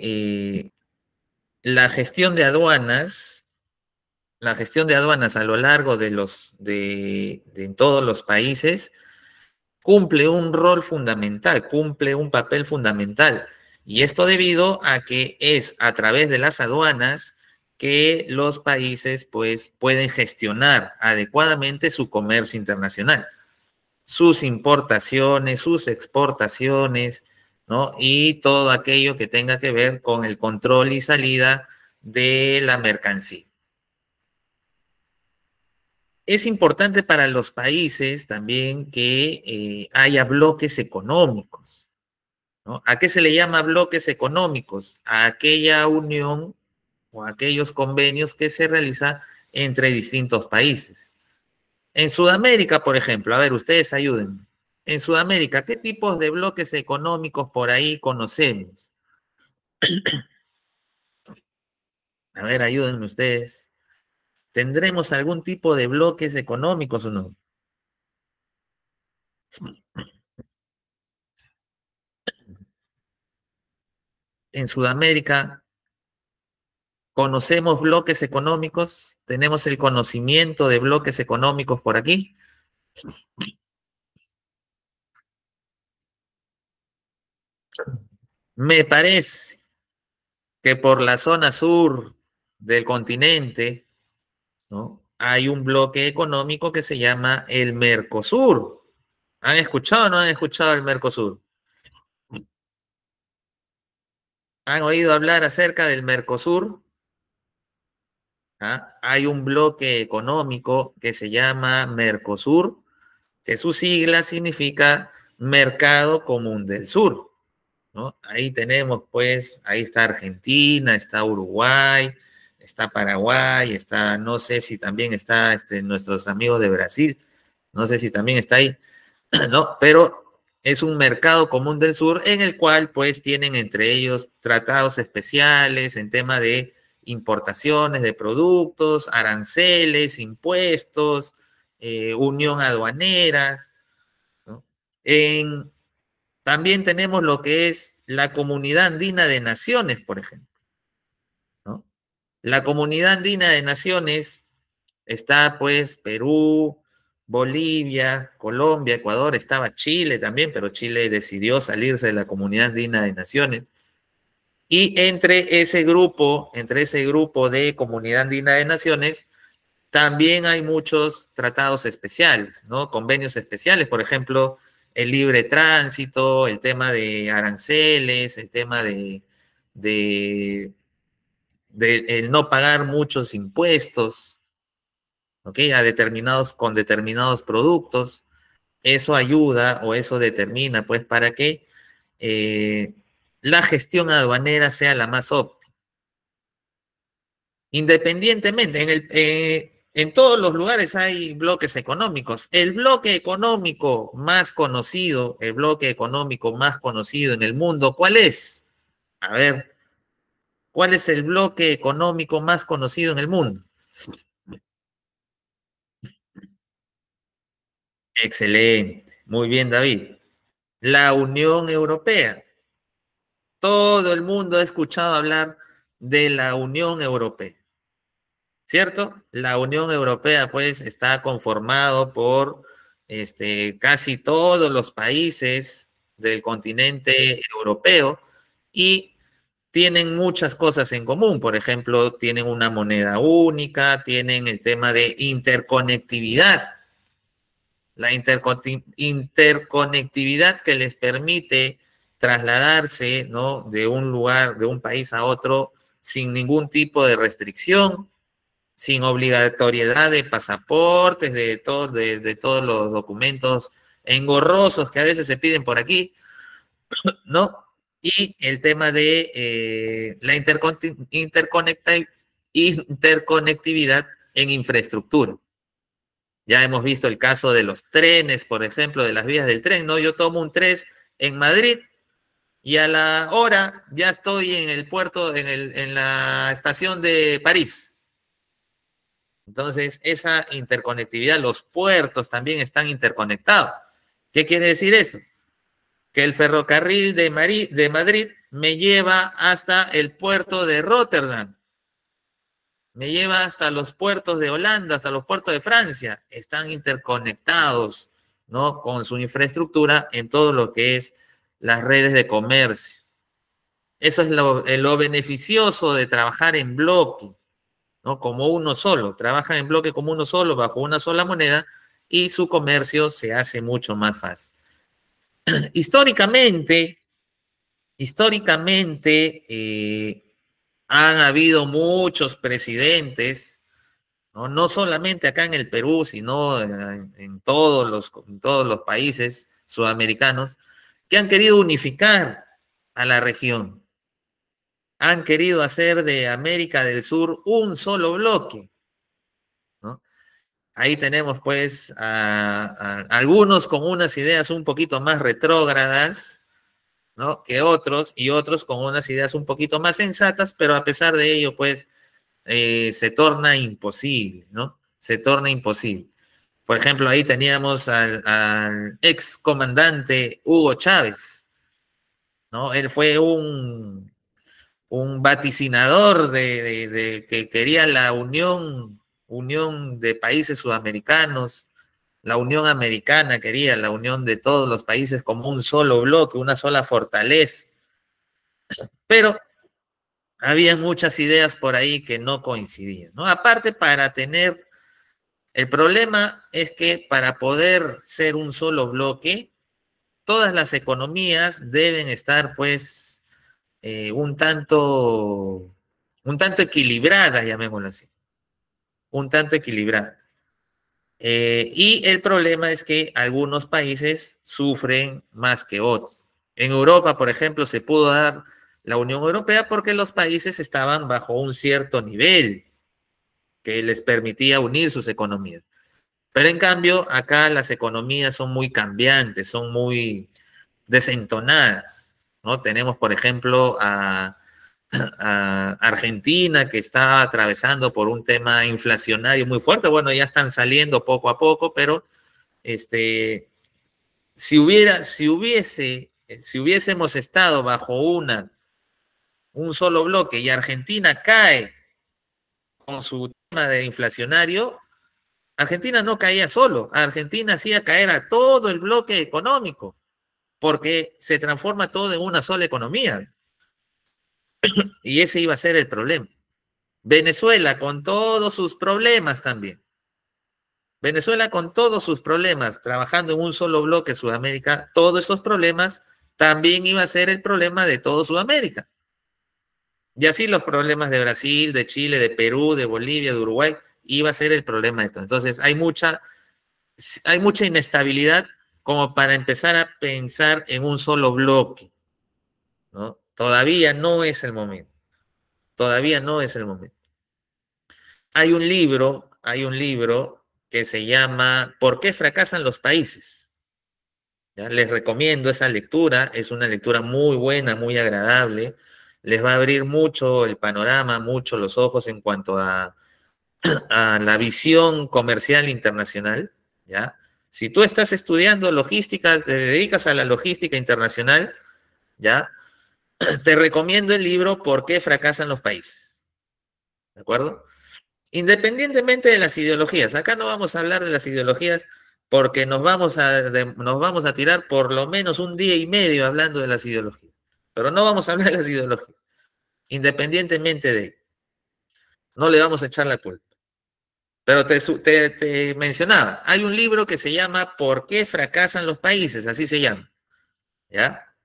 Eh, la gestión de aduanas, la gestión de aduanas a lo largo de los de, todos los países cumple un rol fundamental, cumple un papel fundamental. Y esto debido a que es a través de las aduanas que los países pues, pueden gestionar adecuadamente su comercio internacional, sus importaciones, sus exportaciones, ¿no? Y todo aquello que tenga que ver con el control y salida de la mercancía. Es importante para los países también que eh, haya bloques económicos. ¿A qué se le llama bloques económicos? A aquella unión o aquellos convenios que se realiza entre distintos países. En Sudamérica, por ejemplo, a ver, ustedes ayúdenme en Sudamérica, ¿qué tipos de bloques económicos por ahí conocemos? A ver, ayúdenme ustedes. ¿Tendremos algún tipo de bloques económicos o no? En Sudamérica, ¿conocemos bloques económicos? ¿Tenemos el conocimiento de bloques económicos por aquí? Me parece que por la zona sur del continente, Hay un bloque económico que se llama el Mercosur. ¿Han escuchado o no han escuchado el Mercosur? ¿Han oído hablar acerca del Mercosur? ¿Ah? Hay un bloque económico que se llama Mercosur, que su sigla significa Mercado Común del Sur. Ahí tenemos, pues, ahí está Argentina, está Uruguay, está Paraguay, está, no sé si también está este, nuestros amigos de Brasil, no sé si también está ahí, ¿no? Pero es un mercado común del sur en el cual, pues, tienen entre ellos tratados especiales en tema de importaciones de productos, aranceles, impuestos, eh, unión aduaneras. ¿no? En también tenemos lo que es la comunidad andina de naciones, por ejemplo. La comunidad andina de naciones está pues Perú, Bolivia, Colombia, Ecuador, estaba Chile también, pero Chile decidió salirse de la comunidad andina de naciones. Y entre ese grupo, entre ese grupo de comunidad andina de naciones, también hay muchos tratados especiales, ¿no? Convenios especiales, por ejemplo, el libre tránsito, el tema de aranceles, el tema de, de, el no pagar muchos impuestos, ¿ok? A determinados, con determinados productos. Eso ayuda o eso determina, pues, para que eh, la gestión aduanera sea la más óptima. Independientemente, en el, eh, en todos los lugares hay bloques económicos. El bloque económico más conocido, el bloque económico más conocido en el mundo, ¿cuál es? A ver, ¿cuál es el bloque económico más conocido en el mundo? Excelente. Muy bien, David. La Unión Europea. Todo el mundo ha escuchado hablar de la Unión Europea. ¿cierto? La Unión Europea pues está conformado por este, casi todos los países del continente europeo y tienen muchas cosas en común. Por ejemplo, tienen una moneda única, tienen el tema de interconectividad. La interconectividad que les permite trasladarse de un lugar, de un país a otro, sin ningún tipo de restricción, sin obligatoriedad de pasaportes, de, todo, de, todos los documentos engorrosos que a veces se piden por aquí, ¿no? Y el tema de eh, la interconectividad en infraestructura. Ya hemos visto el caso de los trenes, por ejemplo, de las vías del tren, ¿no? Yo tomo un tren en Madrid y a la hora ya estoy en el puerto, en, el, en la estación de París entonces, esa interconectividad, los puertos también están interconectados. ¿Qué quiere decir eso? Que el ferrocarril de, de Madrid me lleva hasta el puerto de Rotterdam, me lleva hasta los puertos de Holanda, hasta los puertos de Francia. Están interconectados, ¿no? Con su infraestructura en todo lo que es las redes de comercio. Eso es lo, eh, lo beneficioso de trabajar en bloque. ¿no? Como uno solo, trabajan en bloque como uno solo, bajo una sola moneda, y su comercio se hace mucho más fácil. históricamente, históricamente eh, han habido muchos presidentes, ¿no? solamente acá en el Perú, sino eh, en, todos los, en todos los países sudamericanos, que han querido unificar a la región han querido hacer de América del Sur un solo bloque. Ahí tenemos pues a, algunos con unas ideas un poquito más retrógradas que otros y otros con unas ideas un poquito más sensatas, pero a pesar de ello pues eh, se torna imposible, ¿no? Se torna imposible. Por ejemplo, ahí teníamos al, al ex comandante Hugo Chávez, ¿no? Él fue un un vaticinador de, que quería la unión, unión de países sudamericanos, la unión americana quería, la unión de todos los países como un solo bloque, una sola fortaleza. Pero había muchas ideas por ahí que no coincidían, ¿no? Aparte, para tener, el problema es que para poder ser un solo bloque, todas las economías deben estar pues eh, un tanto un tanto equilibrada llamémoslo así. Un tanto equilibrada eh, y el problema es que algunos países sufren más que otros. En Europa, por ejemplo, se pudo dar la Unión Europea porque los países estaban bajo un cierto nivel que les permitía unir sus economías. Pero en cambio, acá las economías son muy cambiantes, son muy desentonadas. ¿no? Tenemos, por ejemplo, a, Argentina que está atravesando por un tema inflacionario muy fuerte. Bueno, ya están saliendo poco a poco, pero este, si, hubiera, si, hubiese, si hubiésemos estado bajo una, un solo bloque y Argentina cae con su tema de inflacionario, Argentina no caía solo, Argentina hacía caer a todo el bloque económico porque se transforma todo en una sola economía. Y ese iba a ser el problema. Venezuela con todos sus problemas también. Venezuela con todos sus problemas, trabajando en un solo bloque Sudamérica, todos esos problemas también iba a ser el problema de todo Sudamérica. Y así los problemas de Brasil, de Chile, de Perú, de Bolivia, de Uruguay, iba a ser el problema de todo. Entonces hay mucha, hay mucha inestabilidad como para empezar a pensar en un solo bloque. ¿no? Todavía no es el momento. Todavía no es el momento. Hay un libro, hay un libro que se llama ¿Por qué fracasan los países? ¿Ya? Les recomiendo esa lectura, es una lectura muy buena, muy agradable, les va a abrir mucho el panorama, mucho los ojos en cuanto a, a la visión comercial internacional, ¿ya? Si tú estás estudiando logística, te dedicas a la logística internacional, ¿ya? Te recomiendo el libro ¿Por qué fracasan los países? ¿De acuerdo? Independientemente de las ideologías, acá no vamos a hablar de las ideologías porque nos vamos a, nos vamos a tirar por lo menos un día y medio hablando de las ideologías, pero no vamos a hablar de las ideologías, independientemente de ello. No le vamos a echar la culpa. Pero te, mencionaba, hay un libro que se llama ¿Por qué fracasan los países? Así se llama. ¿Ya?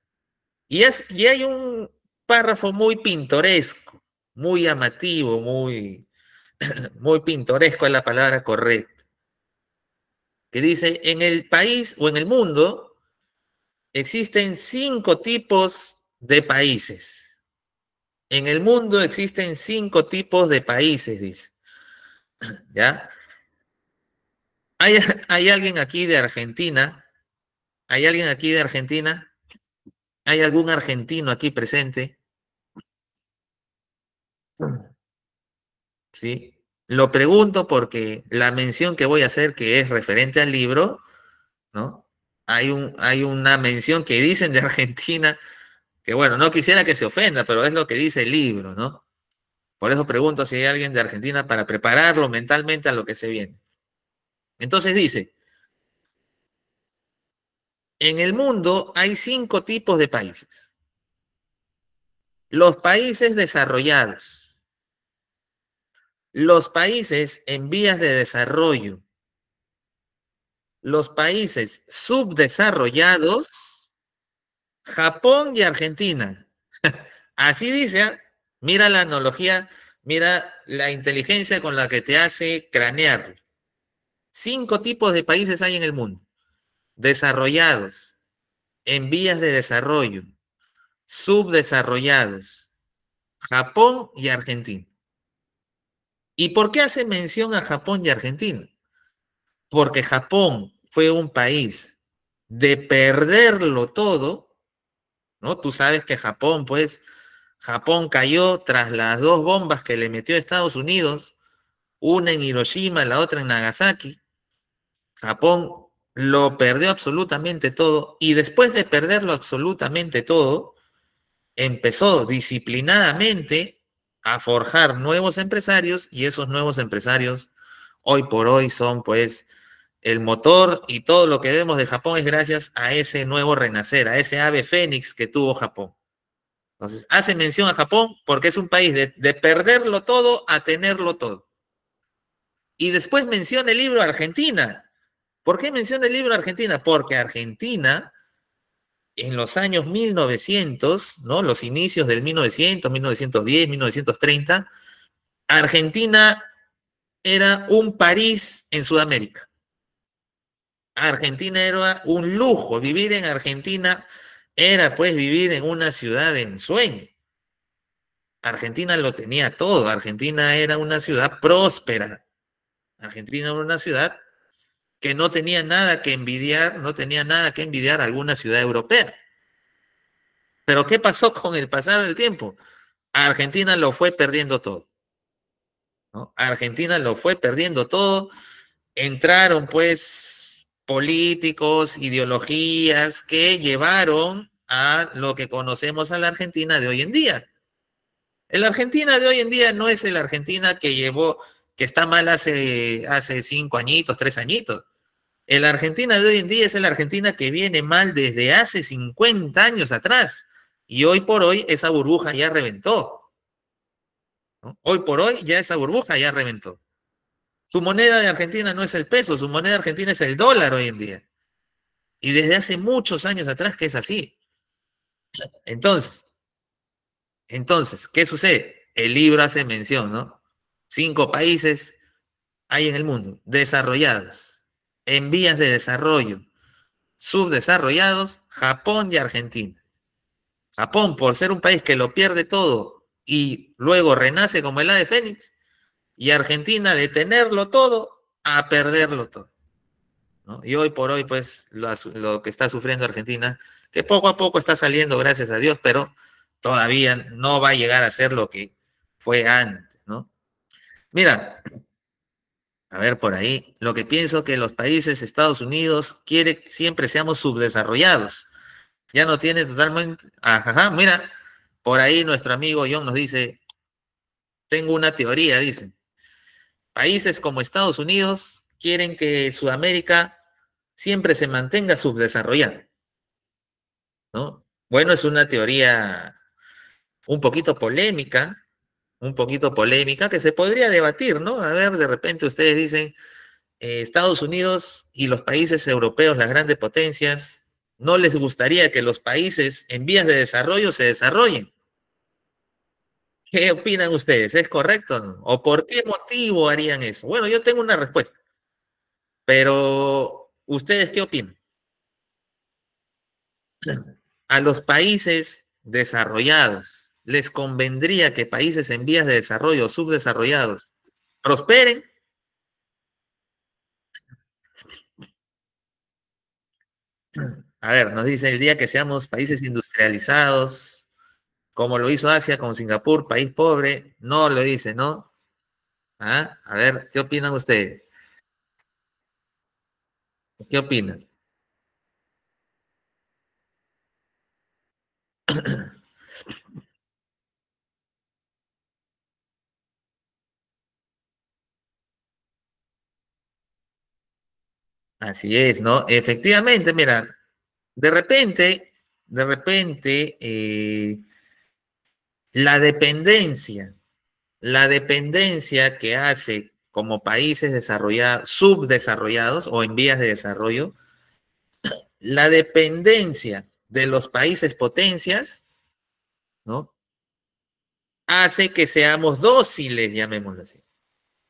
Y, es, y hay un párrafo muy pintoresco, muy llamativo, muy, muy pintoresco es la palabra correcta, que dice, en el país o en el mundo existen cinco tipos de países. En el mundo existen cinco tipos de países, dice. ¿Ya? ¿Hay, alguien aquí de Argentina? ¿Hay alguien aquí de Argentina? ¿Hay algún argentino aquí presente? ¿Sí? Lo pregunto porque la mención que voy a hacer, que es referente al libro, ¿no? Hay, un, hay una mención que dicen de Argentina, que bueno, no quisiera que se ofenda, pero es lo que dice el libro, ¿no? Por eso pregunto si hay alguien de Argentina para prepararlo mentalmente a lo que se viene. Entonces dice, en el mundo hay cinco tipos de países. Los países desarrollados, los países en vías de desarrollo, los países subdesarrollados, Japón y Argentina. Así dice, ¿ah? Mira la analogía, mira la inteligencia con la que te hace cranear. Cinco tipos de países hay en el mundo. Desarrollados, en vías de desarrollo, subdesarrollados, Japón y Argentina. ¿Y por qué hace mención a Japón y Argentina? Porque Japón fue un país de perderlo todo, ¿no? Tú sabes que Japón, pues, Japón cayó tras las dos bombas que le metió Estados Unidos, una en Hiroshima, y la otra en Nagasaki. Japón lo perdió absolutamente todo y después de perderlo absolutamente todo, empezó disciplinadamente a forjar nuevos empresarios y esos nuevos empresarios hoy por hoy son pues el motor y todo lo que vemos de Japón es gracias a ese nuevo renacer, a ese ave fénix que tuvo Japón. Entonces, hace mención a Japón porque es un país de, perderlo todo a tenerlo todo. Y después menciona el libro Argentina. ¿Por qué menciona el libro Argentina? Porque Argentina en los años 1900, ¿no? los inicios del 1900, 1910, 1930, Argentina era un París en Sudamérica. Argentina era un lujo, vivir en Argentina era pues vivir en una ciudad en sueño Argentina lo tenía todo. Argentina era una ciudad próspera. Argentina era una ciudad que no tenía nada que envidiar, no tenía nada que envidiar a alguna ciudad europea. Pero ¿qué pasó con el pasar del tiempo? Argentina lo fue perdiendo todo. Argentina lo fue perdiendo todo. Entraron pues políticos, ideologías que llevaron a lo que conocemos a la Argentina de hoy en día. La Argentina de hoy en día no es la Argentina que llevó, que está mal hace, hace cinco añitos, tres añitos. La Argentina de hoy en día es la Argentina que viene mal desde hace 50 años atrás. Y hoy por hoy esa burbuja ya reventó. Hoy por hoy ya esa burbuja ya reventó. Su moneda de Argentina no es el peso, su moneda argentina es el dólar hoy en día. Y desde hace muchos años atrás que es así. Entonces, entonces, ¿qué sucede? El libro hace mención, ¿no? Cinco países hay en el mundo, desarrollados, en vías de desarrollo, subdesarrollados, Japón y Argentina. Japón, por ser un país que lo pierde todo y luego renace como el de fénix, y Argentina de tenerlo todo a perderlo todo. Y hoy por hoy, pues, lo, que está sufriendo Argentina, que poco a poco está saliendo, gracias a Dios, pero todavía no va a llegar a ser lo que fue antes, ¿no? Mira, a ver por ahí, lo que pienso que los países, Estados Unidos, quiere siempre seamos subdesarrollados. Ya no tiene totalmente, ajá, mira, por ahí nuestro amigo John nos dice, tengo una teoría, dicen países como Estados Unidos quieren que Sudamérica siempre se mantenga subdesarrollada. ¿no? Bueno, es una teoría un poquito polémica, un poquito polémica que se podría debatir, ¿no? A ver, de repente ustedes dicen, eh, Estados Unidos y los países europeos, las grandes potencias, no les gustaría que los países en vías de desarrollo se desarrollen. ¿Qué opinan ustedes? ¿Es correcto? ¿O por qué motivo harían eso? Bueno, yo tengo una respuesta. Pero, ¿ustedes qué opinan? A los países desarrollados, ¿les convendría que países en vías de desarrollo subdesarrollados prosperen? A ver, nos dice el día que seamos países industrializados, como lo hizo Asia con Singapur, país pobre, no lo dice, ¿no? Ah, a ver, ¿qué opinan ustedes? ¿Qué opinan? Así es, ¿no? Efectivamente, mira, de repente, de repente, eh, la dependencia, la dependencia que hace como países desarrollados, subdesarrollados o en vías de desarrollo, la dependencia de los países potencias, ¿no? Hace que seamos dóciles, llamémoslo así.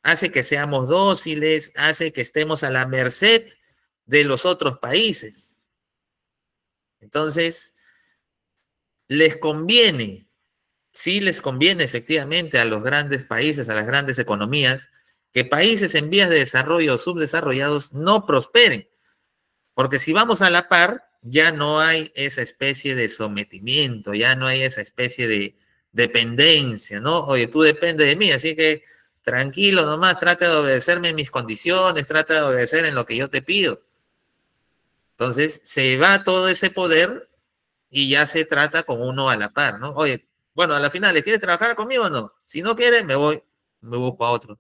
Hace que seamos dóciles, hace que estemos a la merced de los otros países. Entonces, les conviene si les conviene efectivamente a los grandes países, a las grandes economías, que países en vías de desarrollo o subdesarrollados no prosperen. Porque si vamos a la par, ya no hay esa especie de sometimiento, ya no hay esa especie de dependencia, ¿no? Oye, tú dependes de mí, así que tranquilo nomás, trata de obedecerme en mis condiciones, trata de obedecer en lo que yo te pido. Entonces se va todo ese poder y ya se trata con uno a la par, ¿no? Oye, bueno, a la final, ¿quieres trabajar conmigo o no? Si no quieres, me voy, me busco a otro.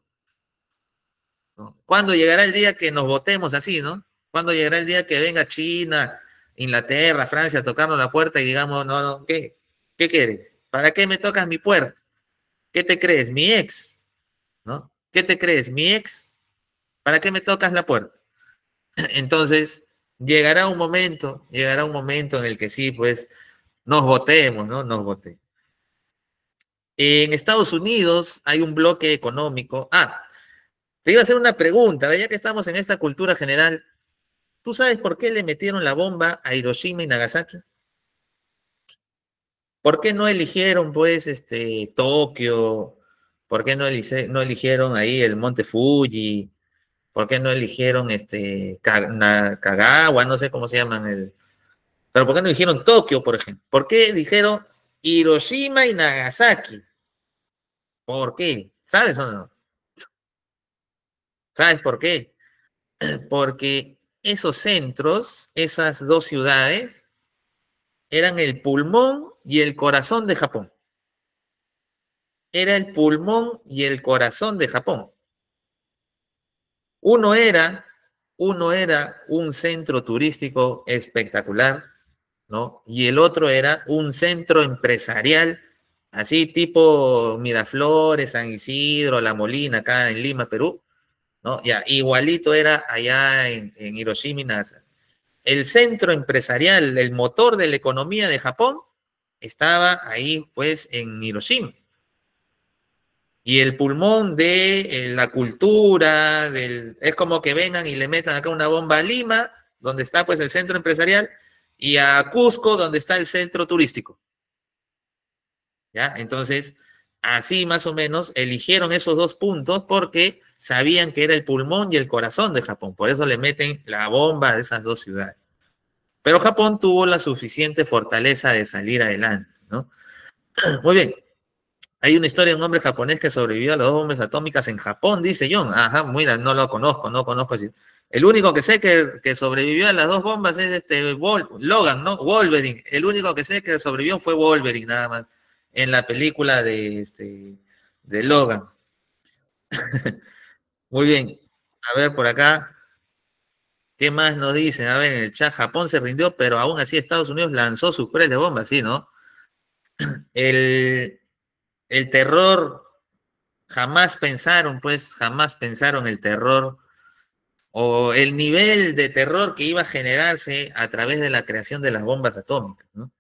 ¿Cuándo llegará el día que nos votemos así, no? ¿Cuándo llegará el día que venga China, Inglaterra, Francia a tocarnos la puerta y digamos, no, no, ¿qué? ¿Qué quieres? ¿Para qué me tocas mi puerta? ¿Qué te crees? Mi ex, ¿no? ¿Qué te crees? Mi ex, ¿para qué me tocas la puerta? Entonces, llegará un momento, llegará un momento en el que sí, pues, nos votemos, ¿no? Nos votemos. En Estados Unidos hay un bloque económico. Ah, te iba a hacer una pregunta, ya que estamos en esta cultura general. ¿Tú sabes por qué le metieron la bomba a Hiroshima y Nagasaki? ¿Por qué no eligieron, pues, este, Tokio? ¿Por qué no, eligieron ahí el Monte Fuji? ¿Por qué no eligieron este Kagawa? No sé cómo se llaman el. Pero ¿por qué no eligieron Tokio, por ejemplo? ¿Por qué dijeron Hiroshima y Nagasaki? ¿Por qué? ¿Sabes ¿Sabes por qué? Porque esos centros, esas dos ciudades, eran el pulmón y el corazón de Japón. Era el pulmón y el corazón de Japón. Uno era, uno era un centro turístico espectacular, ¿no? Y el otro era un centro empresarial así tipo Miraflores, San Isidro, La Molina, acá en Lima, Perú, ¿no? Ya, igualito era allá en, Hiroshima y El centro empresarial, el motor de la economía de Japón, estaba ahí, pues, en Hiroshima. Y el pulmón de eh, la cultura, del, es como que vengan y le metan acá una bomba a Lima, donde está, pues, el centro empresarial, y a Cusco, donde está el centro turístico. Entonces, así más o menos, eligieron esos dos puntos porque sabían que era el pulmón y el corazón de Japón. Por eso le meten la bomba a esas dos ciudades. Pero Japón tuvo la suficiente fortaleza de salir adelante, ¿no? Muy bien. Hay una historia de un hombre japonés que sobrevivió a las dos bombas atómicas en Japón, dice John. Ajá, mira, no lo conozco, no conozco. El único que sé que, sobrevivió a las dos bombas es este Logan, ¿no? Wolverine. El único que sé que sobrevivió fue Wolverine, nada más en la película de, este, de Logan. Muy bien. A ver por acá. ¿Qué más nos dicen? A ver, en el chat, Japón se rindió, pero aún así Estados Unidos lanzó sus tres de bombas, sí, ¿no? El, el terror, jamás pensaron, pues, jamás pensaron el terror o el nivel de terror que iba a generarse a través de la creación de las bombas atómicas, ¿no?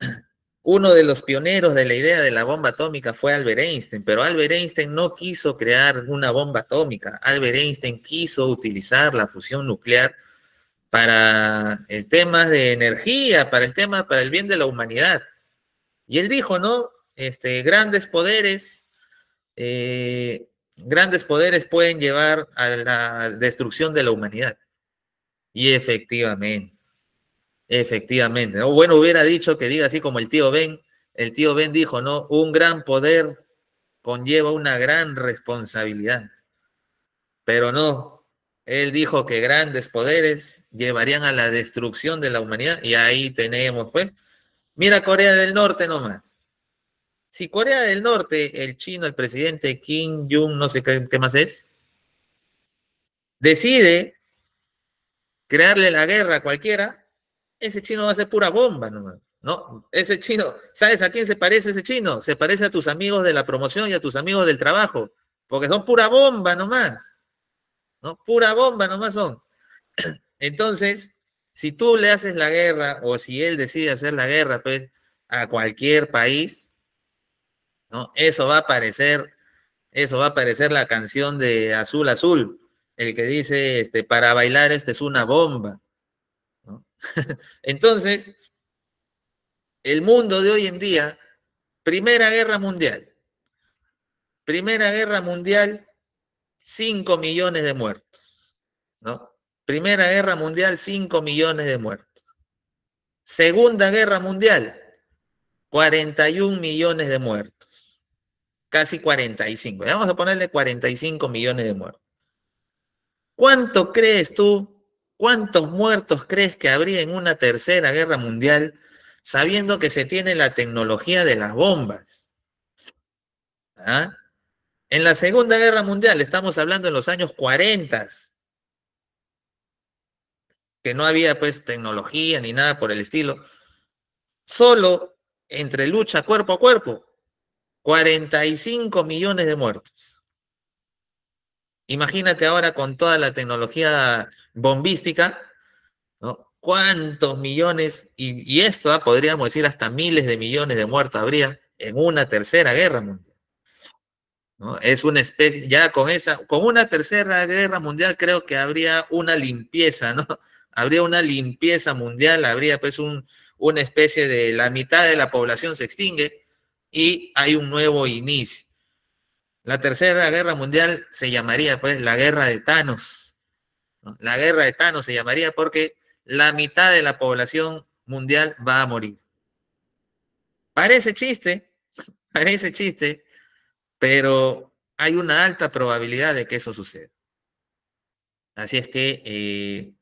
Uno de los pioneros de la idea de la bomba atómica fue Albert Einstein, pero Albert Einstein no quiso crear una bomba atómica. Albert Einstein quiso utilizar la fusión nuclear para el tema de energía, para el tema, para el bien de la humanidad. Y él dijo, ¿no? Este, grandes poderes, eh, grandes poderes pueden llevar a la destrucción de la humanidad. Y efectivamente, Efectivamente. O bueno, hubiera dicho que diga así como el tío Ben. El tío Ben dijo, ¿no? Un gran poder conlleva una gran responsabilidad. Pero no, él dijo que grandes poderes llevarían a la destrucción de la humanidad y ahí tenemos, pues, mira Corea del Norte nomás. Si Corea del Norte, el chino, el presidente Kim Jong, no sé qué, qué más es, decide crearle la guerra a cualquiera, ese chino va a ser pura bomba nomás. No, ese chino, ¿sabes a quién se parece ese chino? Se parece a tus amigos de la promoción y a tus amigos del trabajo, porque son pura bomba nomás. ¿No? Pura bomba nomás son. Entonces, si tú le haces la guerra o si él decide hacer la guerra, pues, a cualquier país, ¿no? Eso va a parecer, eso va a parecer la canción de Azul Azul, el que dice, este, para bailar este es una bomba. Entonces, el mundo de hoy en día, Primera Guerra Mundial. Primera Guerra Mundial, 5 millones de muertos. ¿no? Primera Guerra Mundial, 5 millones de muertos. Segunda Guerra Mundial, 41 millones de muertos. Casi 45. Vamos a ponerle 45 millones de muertos. ¿Cuánto crees tú ¿Cuántos muertos crees que habría en una tercera guerra mundial sabiendo que se tiene la tecnología de las bombas? ¿Ah? En la Segunda Guerra Mundial, estamos hablando en los años 40, que no había pues tecnología ni nada por el estilo, solo entre lucha cuerpo a cuerpo, 45 millones de muertos. Imagínate ahora con toda la tecnología bombística, ¿no? ¿Cuántos millones, y, esto ah, podríamos decir hasta miles de millones de muertos habría en una tercera guerra mundial? Es una especie, ya con esa, con una tercera guerra mundial creo que habría una limpieza, ¿no? Habría una limpieza mundial, habría pues una especie de la mitad de la población se extingue y hay un nuevo inicio. La tercera guerra mundial se llamaría pues la guerra de Thanos. La guerra de Thanos se llamaría porque la mitad de la población mundial va a morir. Parece chiste, parece chiste, pero hay una alta probabilidad de que eso suceda. Así es que, eh,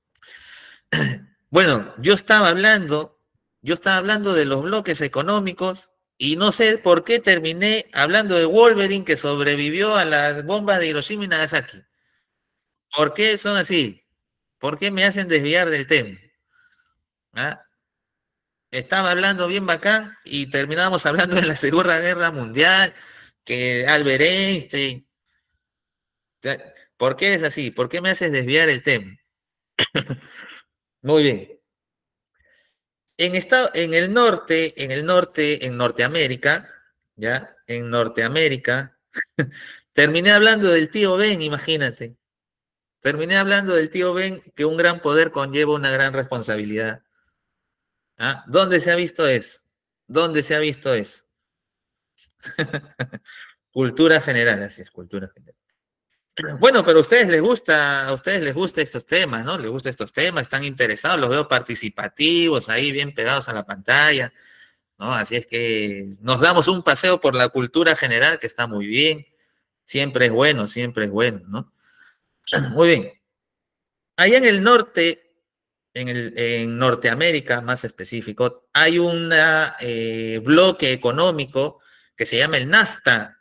bueno, yo estaba hablando, yo estaba hablando de los bloques económicos y no sé por qué terminé hablando de Wolverine que sobrevivió a las bombas de Hiroshima y Nagasaki. ¿Por qué son así? ¿Por qué me hacen desviar del tema? ¿Ah? Estaba hablando bien bacán y terminamos hablando de la Segunda Guerra Mundial, que Albert Einstein. ¿Por qué es así? ¿Por qué me haces desviar el tema? Muy bien. En, en el norte, en el norte, en Norteamérica, ¿ya? En Norteamérica, terminé hablando del tío Ben, imagínate. Terminé hablando del tío Ben que un gran poder conlleva una gran responsabilidad. ¿Ah? ¿Dónde se ha visto eso? ¿Dónde se ha visto eso? cultura general, así es, cultura general. Bueno, pero a ustedes les gusta, a ustedes les gusta estos temas, ¿no? Les gusta estos temas, están interesados, los veo participativos, ahí bien pegados a la pantalla, ¿no? Así es que nos damos un paseo por la cultura general que está muy bien. Siempre es bueno, siempre es bueno, ¿no? Muy bien. Ahí en el norte, en, el, en Norteamérica más específico, hay un eh, bloque económico que se llama el NAFTA,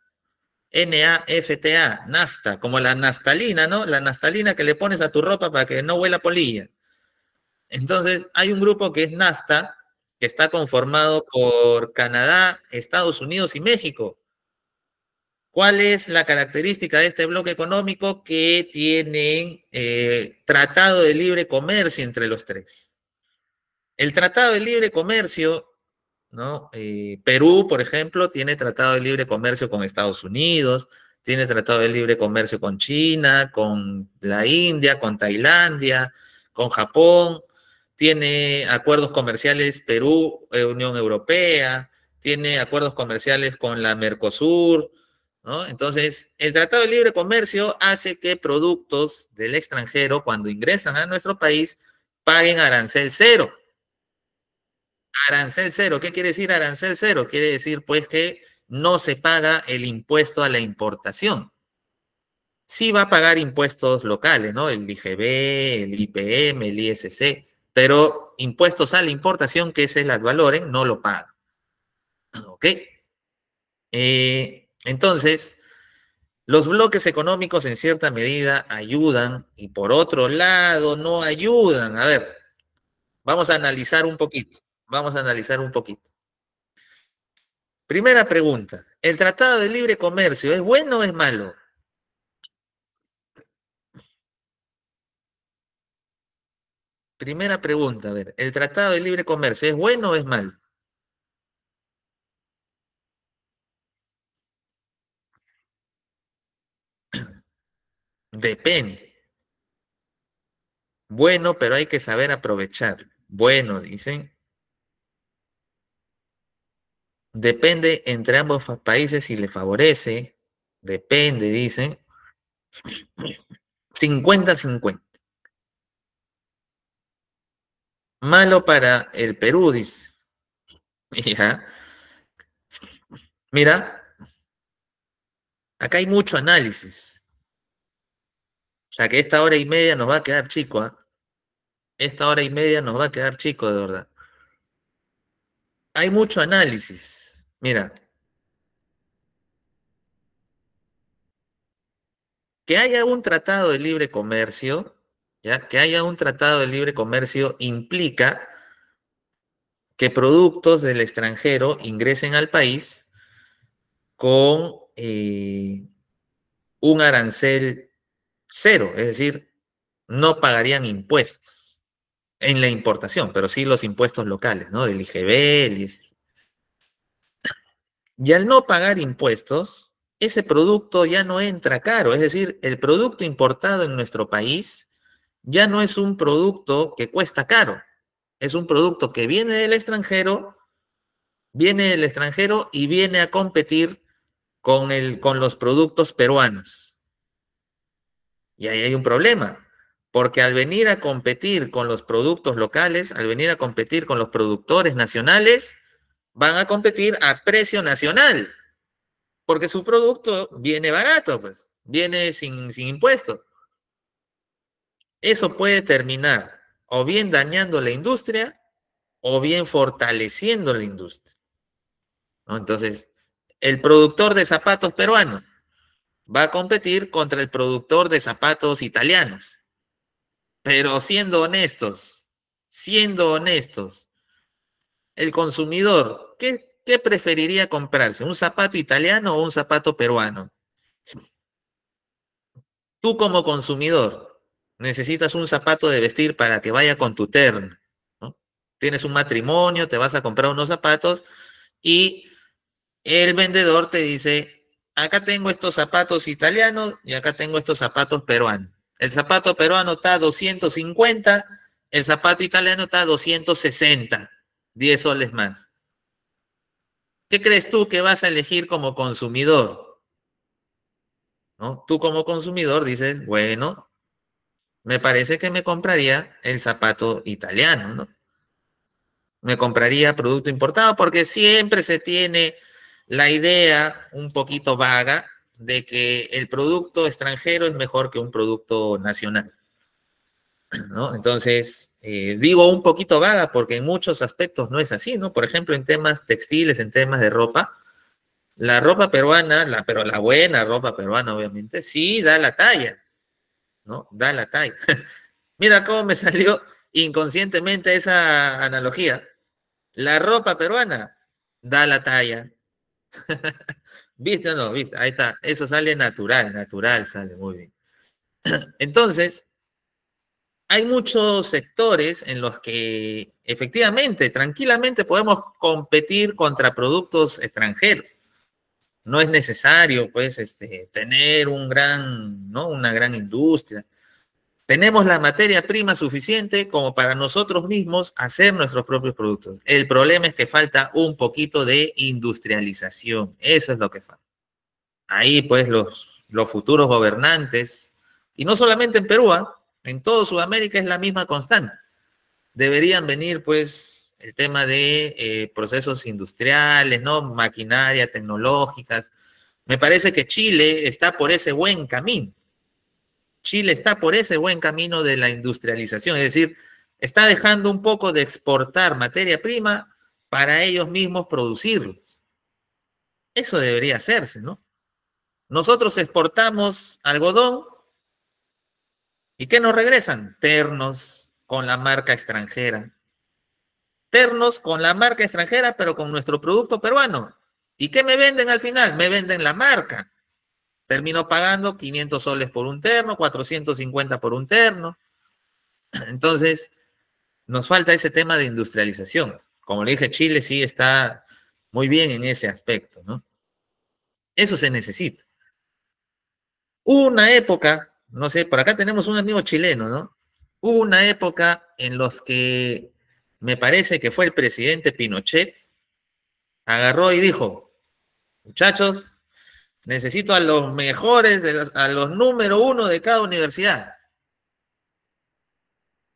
NAFTA, nafta, como la naftalina, ¿no? La naftalina que le pones a tu ropa para que no huela polilla. Entonces, hay un grupo que es NAFTA, que está conformado por Canadá, Estados Unidos y México. ¿Cuál es la característica de este bloque económico? Que tienen eh, tratado de libre comercio entre los tres. El tratado de libre comercio ¿no? Eh, Perú, por ejemplo, tiene tratado de libre comercio con Estados Unidos, tiene tratado de libre comercio con China, con la India, con Tailandia, con Japón, tiene acuerdos comerciales Perú, eh, Unión Europea, tiene acuerdos comerciales con la Mercosur, ¿no? Entonces, el Tratado de Libre Comercio hace que productos del extranjero, cuando ingresan a nuestro país, paguen arancel cero. Arancel cero. ¿Qué quiere decir arancel cero? Quiere decir pues que no se paga el impuesto a la importación. Sí va a pagar impuestos locales, ¿no? El IGB, el IPM, el ISC, pero impuestos a la importación, que es el valoren no lo paga. ¿Ok? Eh, entonces, los bloques económicos en cierta medida ayudan y por otro lado no ayudan. A ver, vamos a analizar un poquito. Vamos a analizar un poquito. Primera pregunta. ¿El Tratado de Libre Comercio es bueno o es malo? Primera pregunta, a ver, ¿el Tratado de Libre Comercio es bueno o es malo? Depende. Bueno, pero hay que saber aprovechar. Bueno, dicen, depende entre ambos países si le favorece, depende, dicen, 50-50. Malo para el Perú, dice. Mira, mira, acá hay mucho análisis. O sea que esta hora y media nos va a quedar chico, ¿ah? Esta hora y media nos va a quedar chico, de verdad. Hay mucho análisis Mira, que haya un tratado de libre comercio, ¿ya? que haya un tratado de libre comercio implica que productos del extranjero ingresen al país con eh, un arancel cero, es decir, no pagarían impuestos en la importación, pero sí los impuestos locales, ¿no? Del IGB, el y al no pagar impuestos, ese producto ya no entra caro. Es decir, el producto importado en nuestro país ya no es un producto que cuesta caro. Es un producto que viene del extranjero, viene del extranjero y viene a competir con, el, con los productos peruanos. Y ahí hay un problema, porque al venir a competir con los productos locales, al venir a competir con los productores nacionales, van a competir a precio nacional, porque su producto viene barato, pues, viene sin, sin impuestos. Eso puede terminar o bien dañando la industria o bien fortaleciendo la industria. Entonces, el productor de zapatos peruanos va a competir contra el productor de zapatos italianos. Pero siendo honestos, siendo honestos, el consumidor ¿qué, preferiría comprarse? ¿Un zapato italiano o un zapato peruano? Tú como consumidor necesitas un zapato de vestir para que vaya con tu terno. Tienes un matrimonio, te vas a comprar unos zapatos y el vendedor te dice, acá tengo estos zapatos italianos y acá tengo estos zapatos peruanos. El zapato peruano está a 250, el zapato italiano está a 260, 10 soles más. ¿Qué crees tú que vas a elegir como consumidor? ¿No? Tú como consumidor dices, bueno, me parece que me compraría el zapato italiano, ¿no? Me compraría producto importado porque siempre se tiene la idea un poquito vaga de que el producto extranjero es mejor que un producto nacional. ¿no? Entonces, eh, digo un poquito vaga porque en muchos aspectos no es así, ¿no? Por ejemplo, en temas textiles, en temas de ropa, la ropa peruana, la, pero la buena ropa peruana obviamente, sí da la talla, ¿no? Da la talla. Mira cómo me salió inconscientemente esa analogía. La ropa peruana da la talla. ¿Viste o no? ¿Viste? Ahí está. Eso sale natural, natural sale muy bien. Entonces, hay muchos sectores en los que efectivamente, tranquilamente podemos competir contra productos extranjeros. No es necesario, pues, este, tener una gran industria. Tenemos la materia prima suficiente como para nosotros mismos hacer nuestros propios productos. El problema es que falta un poquito de industrialización. Eso es lo que falta. Ahí, pues, los, futuros gobernantes, y no solamente en Perú, ¿ah? En todo Sudamérica es la misma constante. Deberían venir, pues, el tema de eh, procesos industriales, ¿no? Maquinaria, tecnológicas. Me parece que Chile está por ese buen camino. Chile está por ese buen camino de la industrialización, es decir, está dejando un poco de exportar materia prima para ellos mismos producirlos. Eso debería hacerse, ¿no? Nosotros exportamos algodón ¿Y qué nos regresan? Ternos con la marca extranjera. Ternos con la marca extranjera, pero con nuestro producto peruano. ¿Y qué me venden al final? Me venden la marca. Termino pagando 500 soles por un terno, 450 por un terno. Entonces, nos falta ese tema de industrialización. Como le dije, Chile sí está muy bien en ese aspecto, ¿no? Eso se necesita. una época no sé, por acá tenemos un amigo chileno, ¿no? Hubo una época en los que me parece que fue el presidente Pinochet, agarró y dijo, muchachos, necesito a los mejores, a los número uno de cada universidad.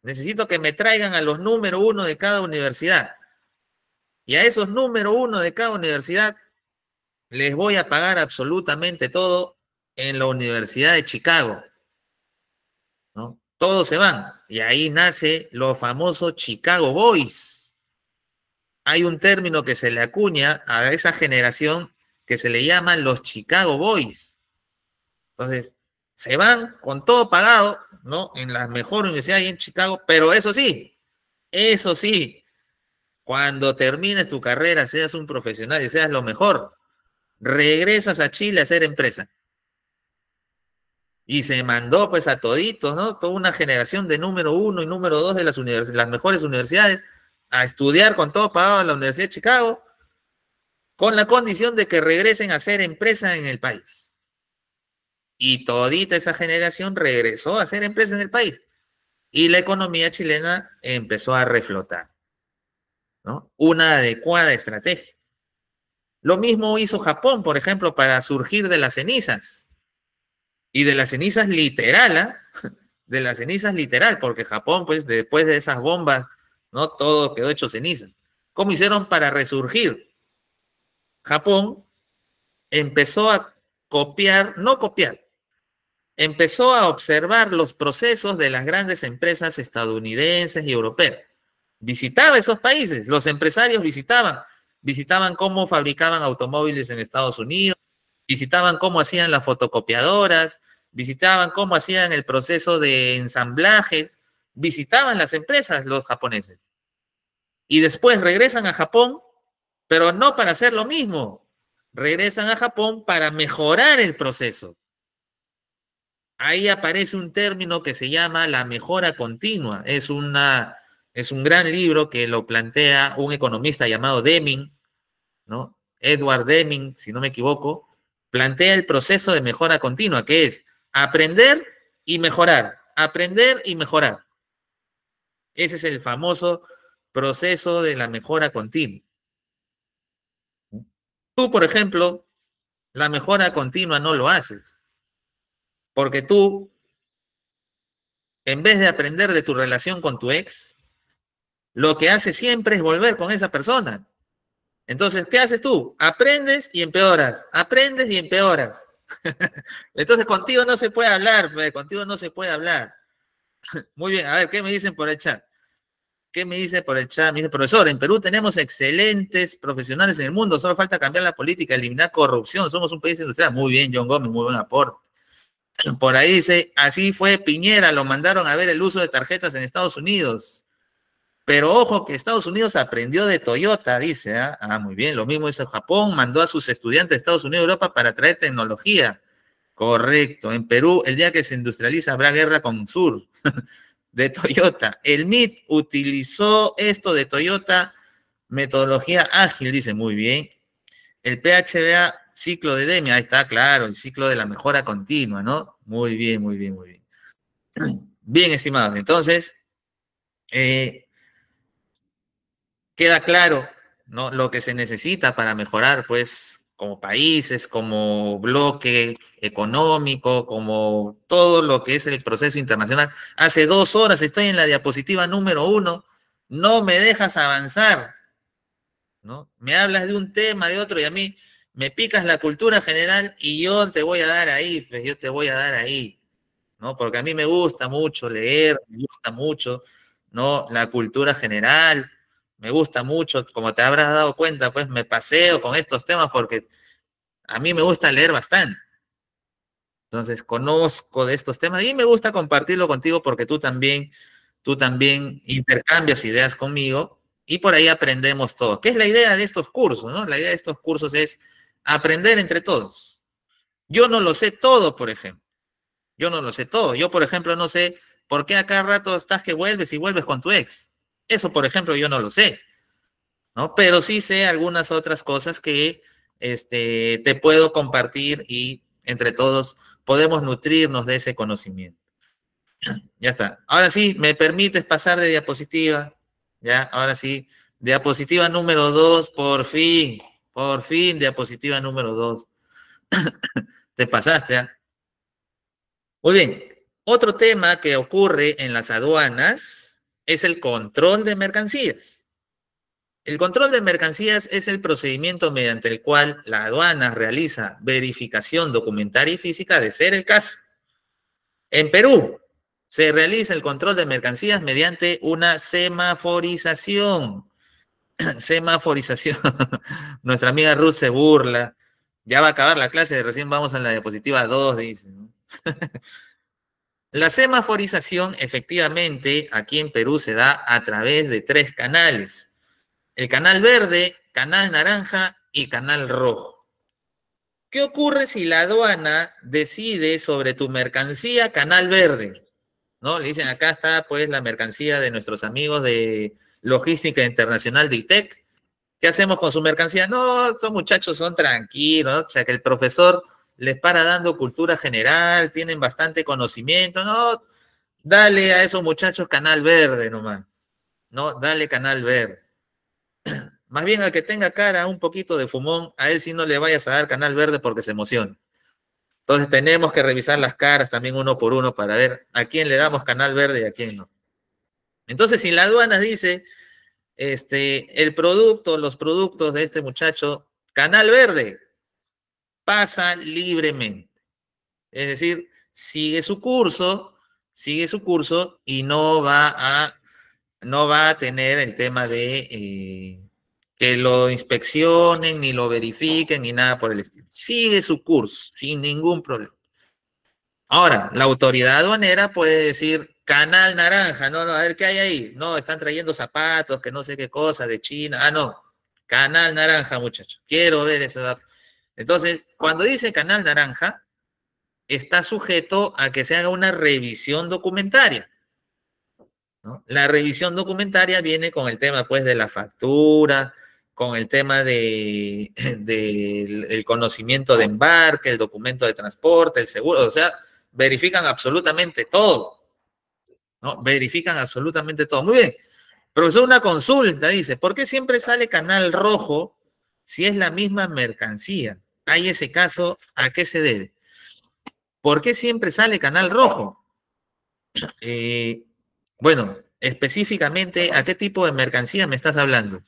Necesito que me traigan a los número uno de cada universidad. Y a esos número uno de cada universidad les voy a pagar absolutamente todo en la Universidad de Chicago. Todos se van. Y ahí nace los famosos Chicago Boys. Hay un término que se le acuña a esa generación que se le llama los Chicago Boys. Entonces, se van con todo pagado, ¿no? En las mejores universidades en Chicago, pero eso sí, eso sí, cuando termines tu carrera, seas un profesional y seas lo mejor, regresas a Chile a ser empresa. Y se mandó pues a toditos, ¿no? Toda una generación de número uno y número dos de las, universidades las mejores universidades a estudiar con todo pagado en la Universidad de Chicago, con la condición de que regresen a ser empresa en el país. Y todita esa generación regresó a ser empresa en el país. Y la economía chilena empezó a reflotar. ¿no? Una adecuada estrategia. Lo mismo hizo Japón, por ejemplo, para surgir de las cenizas. Y de las cenizas literal, ¿ah? de las cenizas literal, porque Japón, pues después de esas bombas, no todo quedó hecho ceniza. ¿Cómo hicieron para resurgir? Japón empezó a copiar, no copiar, empezó a observar los procesos de las grandes empresas estadounidenses y europeas. Visitaba esos países, los empresarios visitaban, visitaban cómo fabricaban automóviles en Estados Unidos, visitaban cómo hacían las fotocopiadoras, visitaban cómo hacían el proceso de ensamblajes, visitaban las empresas los japoneses. Y después regresan a Japón, pero no para hacer lo mismo, regresan a Japón para mejorar el proceso. Ahí aparece un término que se llama la mejora continua. Es, una, es un gran libro que lo plantea un economista llamado Deming, ¿no? Edward Deming, si no me equivoco, plantea el proceso de mejora continua, que es aprender y mejorar, aprender y mejorar. Ese es el famoso proceso de la mejora continua. Tú, por ejemplo, la mejora continua no lo haces, porque tú, en vez de aprender de tu relación con tu ex, lo que haces siempre es volver con esa persona. Entonces, ¿qué haces tú? Aprendes y empeoras, aprendes y empeoras. Entonces, contigo no se puede hablar, pues, contigo no se puede hablar. Muy bien, a ver, ¿qué me dicen por el chat? ¿Qué me dice por el chat? Me dice, profesor, en Perú tenemos excelentes profesionales en el mundo, solo falta cambiar la política, eliminar corrupción, somos un país industrial. Muy bien, John Gómez, muy buen aporte. Por ahí dice, así fue Piñera, lo mandaron a ver el uso de tarjetas en Estados Unidos. Pero ojo que Estados Unidos aprendió de Toyota, dice. ¿ah? ah, muy bien, lo mismo hizo Japón, mandó a sus estudiantes de Estados Unidos y Europa para traer tecnología. Correcto. En Perú, el día que se industrializa habrá guerra con Sur de Toyota. El MIT utilizó esto de Toyota, metodología ágil, dice muy bien. El PHBA, ciclo de DEMIA, ahí está claro, el ciclo de la mejora continua, ¿no? Muy bien, muy bien, muy bien. Bien, estimados. Entonces, eh, queda claro ¿no? lo que se necesita para mejorar, pues, como países, como bloque económico, como todo lo que es el proceso internacional. Hace dos horas estoy en la diapositiva número uno, no me dejas avanzar, ¿no? Me hablas de un tema, de otro, y a mí me picas la cultura general y yo te voy a dar ahí, pues yo te voy a dar ahí, ¿no? Porque a mí me gusta mucho leer, me gusta mucho, ¿no? La cultura general, me gusta mucho, como te habrás dado cuenta, pues me paseo con estos temas porque a mí me gusta leer bastante. Entonces, conozco de estos temas y me gusta compartirlo contigo porque tú también, tú también intercambias ideas conmigo y por ahí aprendemos todos. ¿Qué es la idea de estos cursos? No? La idea de estos cursos es aprender entre todos. Yo no lo sé todo, por ejemplo. Yo no lo sé todo. Yo, por ejemplo, no sé por qué a cada rato estás que vuelves y vuelves con tu ex. Eso, por ejemplo, yo no lo sé, ¿no? Pero sí sé algunas otras cosas que este, te puedo compartir y entre todos podemos nutrirnos de ese conocimiento. Ya está. Ahora sí, me permites pasar de diapositiva. Ya, ahora sí. Diapositiva número dos, por fin, por fin, diapositiva número dos. Te pasaste. ¿ah? Muy bien. Otro tema que ocurre en las aduanas es el control de mercancías. El control de mercancías es el procedimiento mediante el cual la aduana realiza verificación documentaria y física de ser el caso. En Perú se realiza el control de mercancías mediante una semaforización. semaforización. Nuestra amiga Ruth se burla. Ya va a acabar la clase, recién vamos a la diapositiva 2, dice. La semaforización efectivamente aquí en Perú se da a través de tres canales. El canal verde, canal naranja y canal rojo. ¿Qué ocurre si la aduana decide sobre tu mercancía canal verde? ¿No? Le dicen, acá está pues la mercancía de nuestros amigos de Logística Internacional de ITEC. ¿Qué hacemos con su mercancía? No, son muchachos, son tranquilos. O sea, que el profesor les para dando cultura general, tienen bastante conocimiento, ¿no? Dale a esos muchachos canal verde nomás, ¿no? Dale canal verde. Más bien al que tenga cara un poquito de fumón, a él sí no le vayas a dar canal verde porque se emociona. Entonces tenemos que revisar las caras también uno por uno para ver a quién le damos canal verde y a quién no. Entonces, si la aduana dice, este, el producto, los productos de este muchacho, canal verde, pasa libremente. Es decir, sigue su curso, sigue su curso y no va a, no va a tener el tema de eh, que lo inspeccionen, ni lo verifiquen, ni nada por el estilo. Sigue su curso sin ningún problema. Ahora, la autoridad aduanera puede decir, canal naranja, no, no, a ver qué hay ahí. No, están trayendo zapatos, que no sé qué cosa, de China. Ah, no, canal naranja, muchachos. Quiero ver dato. Entonces, cuando dice canal naranja, está sujeto a que se haga una revisión documentaria. La revisión documentaria viene con el tema, pues, de la factura, con el tema del de, conocimiento de embarque, el documento de transporte, el seguro, o sea, verifican absolutamente todo. ¿no? Verifican absolutamente todo. Muy bien. Profesor, una consulta, dice, ¿por qué siempre sale canal rojo si es la misma mercancía? hay ese caso, ¿a qué se debe? ¿Por qué siempre sale canal rojo? Eh, bueno, específicamente, ¿a qué tipo de mercancía me estás hablando?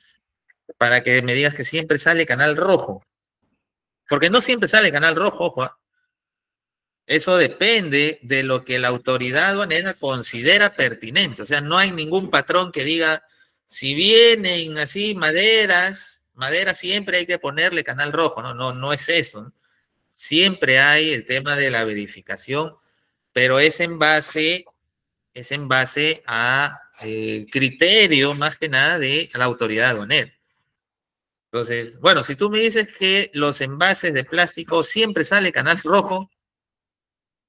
Para que me digas que siempre sale canal rojo. Porque no siempre sale canal rojo, ojo. ¿ah? Eso depende de lo que la autoridad aduanera considera pertinente. O sea, no hay ningún patrón que diga, si vienen así maderas madera siempre hay que ponerle canal rojo, no, no, no es eso. Siempre hay el tema de la verificación, pero es en base, es en base a el eh, criterio más que nada de la autoridad aduanera. Entonces, bueno, si tú me dices que los envases de plástico siempre sale canal rojo,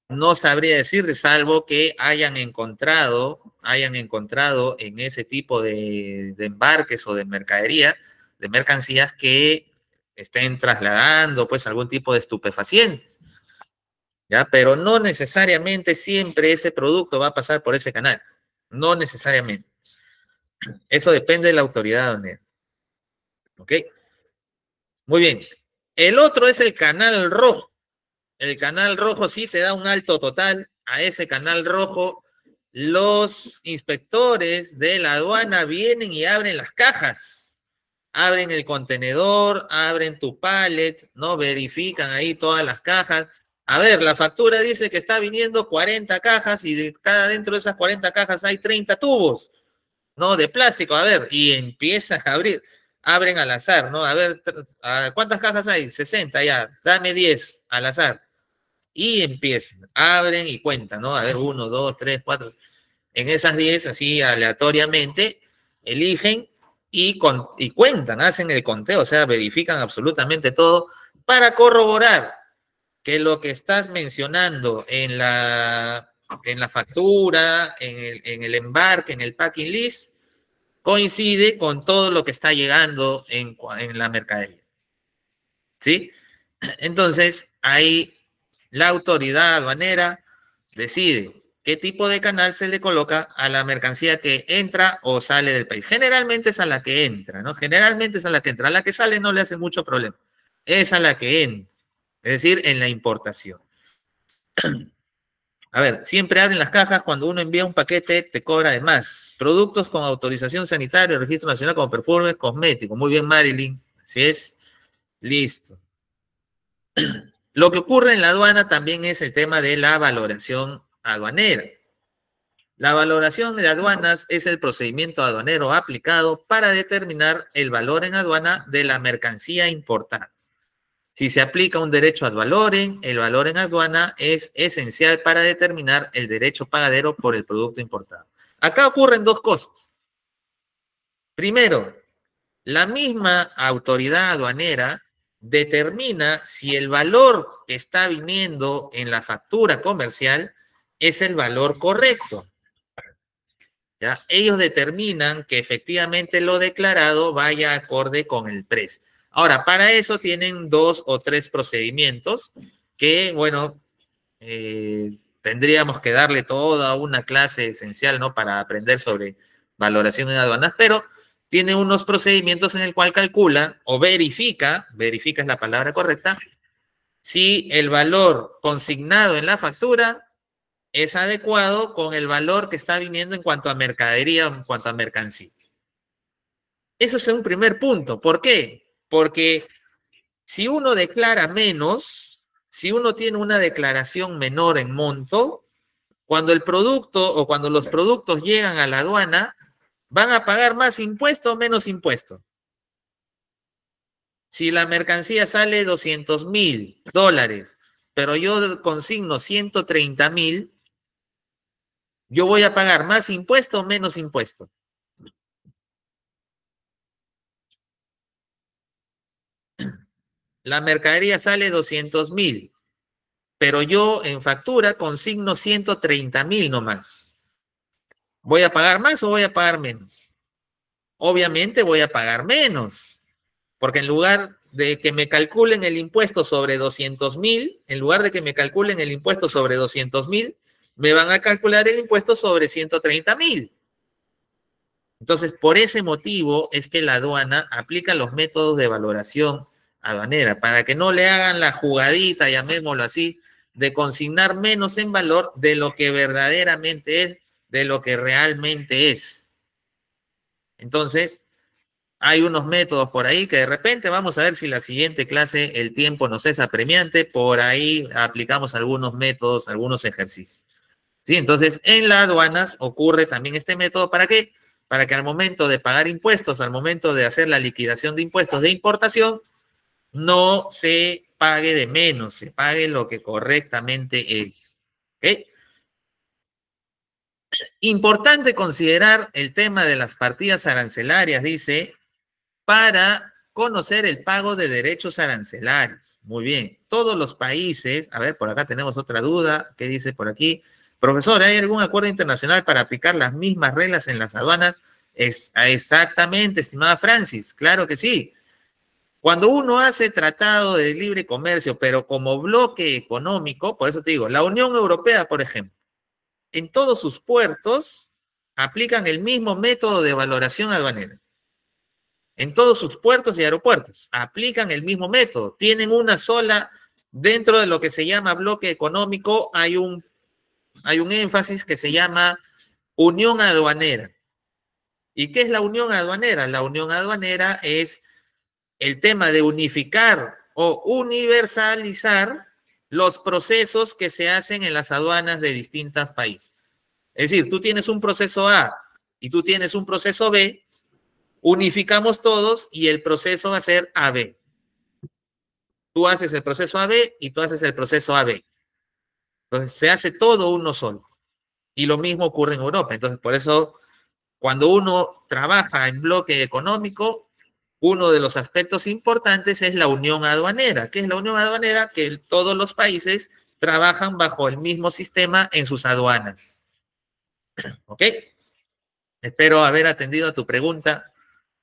no sabría de salvo que hayan encontrado, hayan encontrado en ese tipo de, de embarques o de mercadería, de mercancías que estén trasladando pues algún tipo de estupefacientes. ¿Ya? Pero no necesariamente siempre ese producto va a pasar por ese canal. No necesariamente. Eso depende de la autoridad aduanera. ¿Ok? Muy bien. El otro es el canal rojo. El canal rojo sí te da un alto total. A ese canal rojo los inspectores de la aduana vienen y abren las cajas abren el contenedor, abren tu pallet, ¿no? Verifican ahí todas las cajas. A ver, la factura dice que está viniendo 40 cajas y de cada dentro de esas 40 cajas hay 30 tubos, ¿no? De plástico, a ver, y empiezas a abrir, abren al azar, ¿no? A ver, ¿cuántas cajas hay? 60, ya, dame 10 al azar. Y empiezan, abren y cuentan, ¿no? A ver, 1, 2, 3, 4. En esas 10, así aleatoriamente, eligen y, y cuentan, hacen el conteo, o sea, verifican absolutamente todo para corroborar que lo que estás mencionando en la, en la factura, en el, embarque, en el packing list, coincide con todo lo que está llegando en, en la mercadería. ¿Sí? Entonces, ahí la autoridad aduanera decide qué tipo de canal se le coloca a la mercancía que entra o sale del país. Generalmente es a la que entra, ¿no? Generalmente es a la que entra. A la que sale no le hace mucho problema. Es a la que entra, es decir, en la importación. A ver, siempre abren las cajas cuando uno envía un paquete, te cobra además. Productos con autorización sanitaria, registro nacional como perfumes, cosméticos. Muy bien, Marilyn. Así es. Listo. Lo que ocurre en la aduana también es el tema de la valoración aduanera. La valoración de aduanas es el procedimiento aduanero aplicado para determinar el valor en aduana de la mercancía importada. Si se aplica un derecho ad valorem, el valor en aduana es esencial para determinar el derecho pagadero por el producto importado. Acá ocurren dos cosas. Primero, la misma autoridad aduanera determina si el valor que está viniendo en la factura comercial es el valor correcto. ¿Ya? Ellos determinan que efectivamente lo declarado vaya acorde con el precio. Ahora, para eso tienen dos o tres procedimientos que, bueno, eh, tendríamos que darle toda una clase esencial, ¿no? Para aprender sobre valoración de aduanas, pero tiene unos procedimientos en el cual calcula o verifica, verifica es la palabra correcta, si el valor consignado en la factura es adecuado con el valor que está viniendo en cuanto a mercadería, en cuanto a mercancía. Eso es un primer punto. ¿Por qué? Porque si uno declara menos, si uno tiene una declaración menor en monto, cuando el producto o cuando los productos llegan a la aduana, van a pagar más impuesto o menos impuesto. Si la mercancía sale 200 mil dólares, pero yo consigno 130 mil, yo voy a pagar más impuesto o menos impuesto. La mercadería sale 200 mil, pero yo en factura consigno 130 mil nomás. ¿Voy a pagar más o voy a pagar menos? Obviamente voy a pagar menos, porque en lugar de que me calculen el impuesto sobre 200 mil, en lugar de que me calculen el impuesto sobre 200 mil, me van a calcular el impuesto sobre 130 mil. Entonces, por ese motivo es que la aduana aplica los métodos de valoración aduanera, para que no le hagan la jugadita, llamémoslo así, de consignar menos en valor de lo que verdaderamente es, de lo que realmente es. Entonces, hay unos métodos por ahí que de repente vamos a ver si la siguiente clase el tiempo nos es apremiante, por ahí aplicamos algunos métodos, algunos ejercicios. ¿sí? Entonces, en las aduanas ocurre también este método. ¿Para qué? Para que al momento de pagar impuestos, al momento de hacer la liquidación de impuestos de importación, no se pague de menos, se pague lo que correctamente es. Importante considerar el tema de las partidas arancelarias, dice, para conocer el pago de derechos arancelarios. Muy bien, todos los países, a ver, por acá tenemos otra duda, ¿qué dice por aquí? Profesor, ¿hay algún acuerdo internacional para aplicar las mismas reglas en las aduanas? Es, ah, exactamente, estimada Francis, claro que sí. Cuando uno hace tratado de libre comercio, pero como bloque económico, por eso te digo, la Unión Europea, por ejemplo, en todos sus puertos aplican el mismo método de valoración aduanera. En todos sus puertos y aeropuertos aplican el mismo método. Tienen una sola, dentro de lo que se llama bloque económico, hay un hay un énfasis que se llama unión aduanera. ¿Y qué es la unión aduanera? La unión aduanera es el tema de unificar o universalizar los procesos que se hacen en las aduanas de distintos países. Es decir, tú tienes un proceso A y tú tienes un proceso B, unificamos todos y el proceso va a ser AB. Tú haces el proceso AB y tú haces el proceso AB. Entonces se hace todo uno solo. Y lo mismo ocurre en Europa. Entonces, por eso, cuando uno trabaja en bloque económico, uno de los aspectos importantes es la unión aduanera. ¿Qué es la unión aduanera? Que todos los países trabajan bajo el mismo sistema en sus aduanas. ¿Ok? Espero haber atendido a tu pregunta,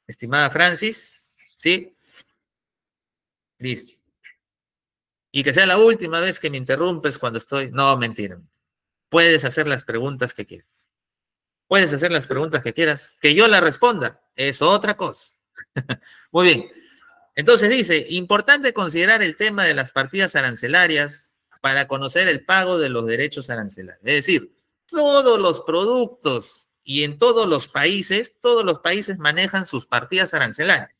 estimada Francis. ¿Sí? Listo. Y que sea la última vez que me interrumpes cuando estoy. No, mentira. Puedes hacer las preguntas que quieras. Puedes hacer las preguntas que quieras. Que yo la responda es otra cosa. Muy bien. Entonces dice, importante considerar el tema de las partidas arancelarias para conocer el pago de los derechos arancelarios. Es decir, todos los productos y en todos los países, todos los países manejan sus partidas arancelarias.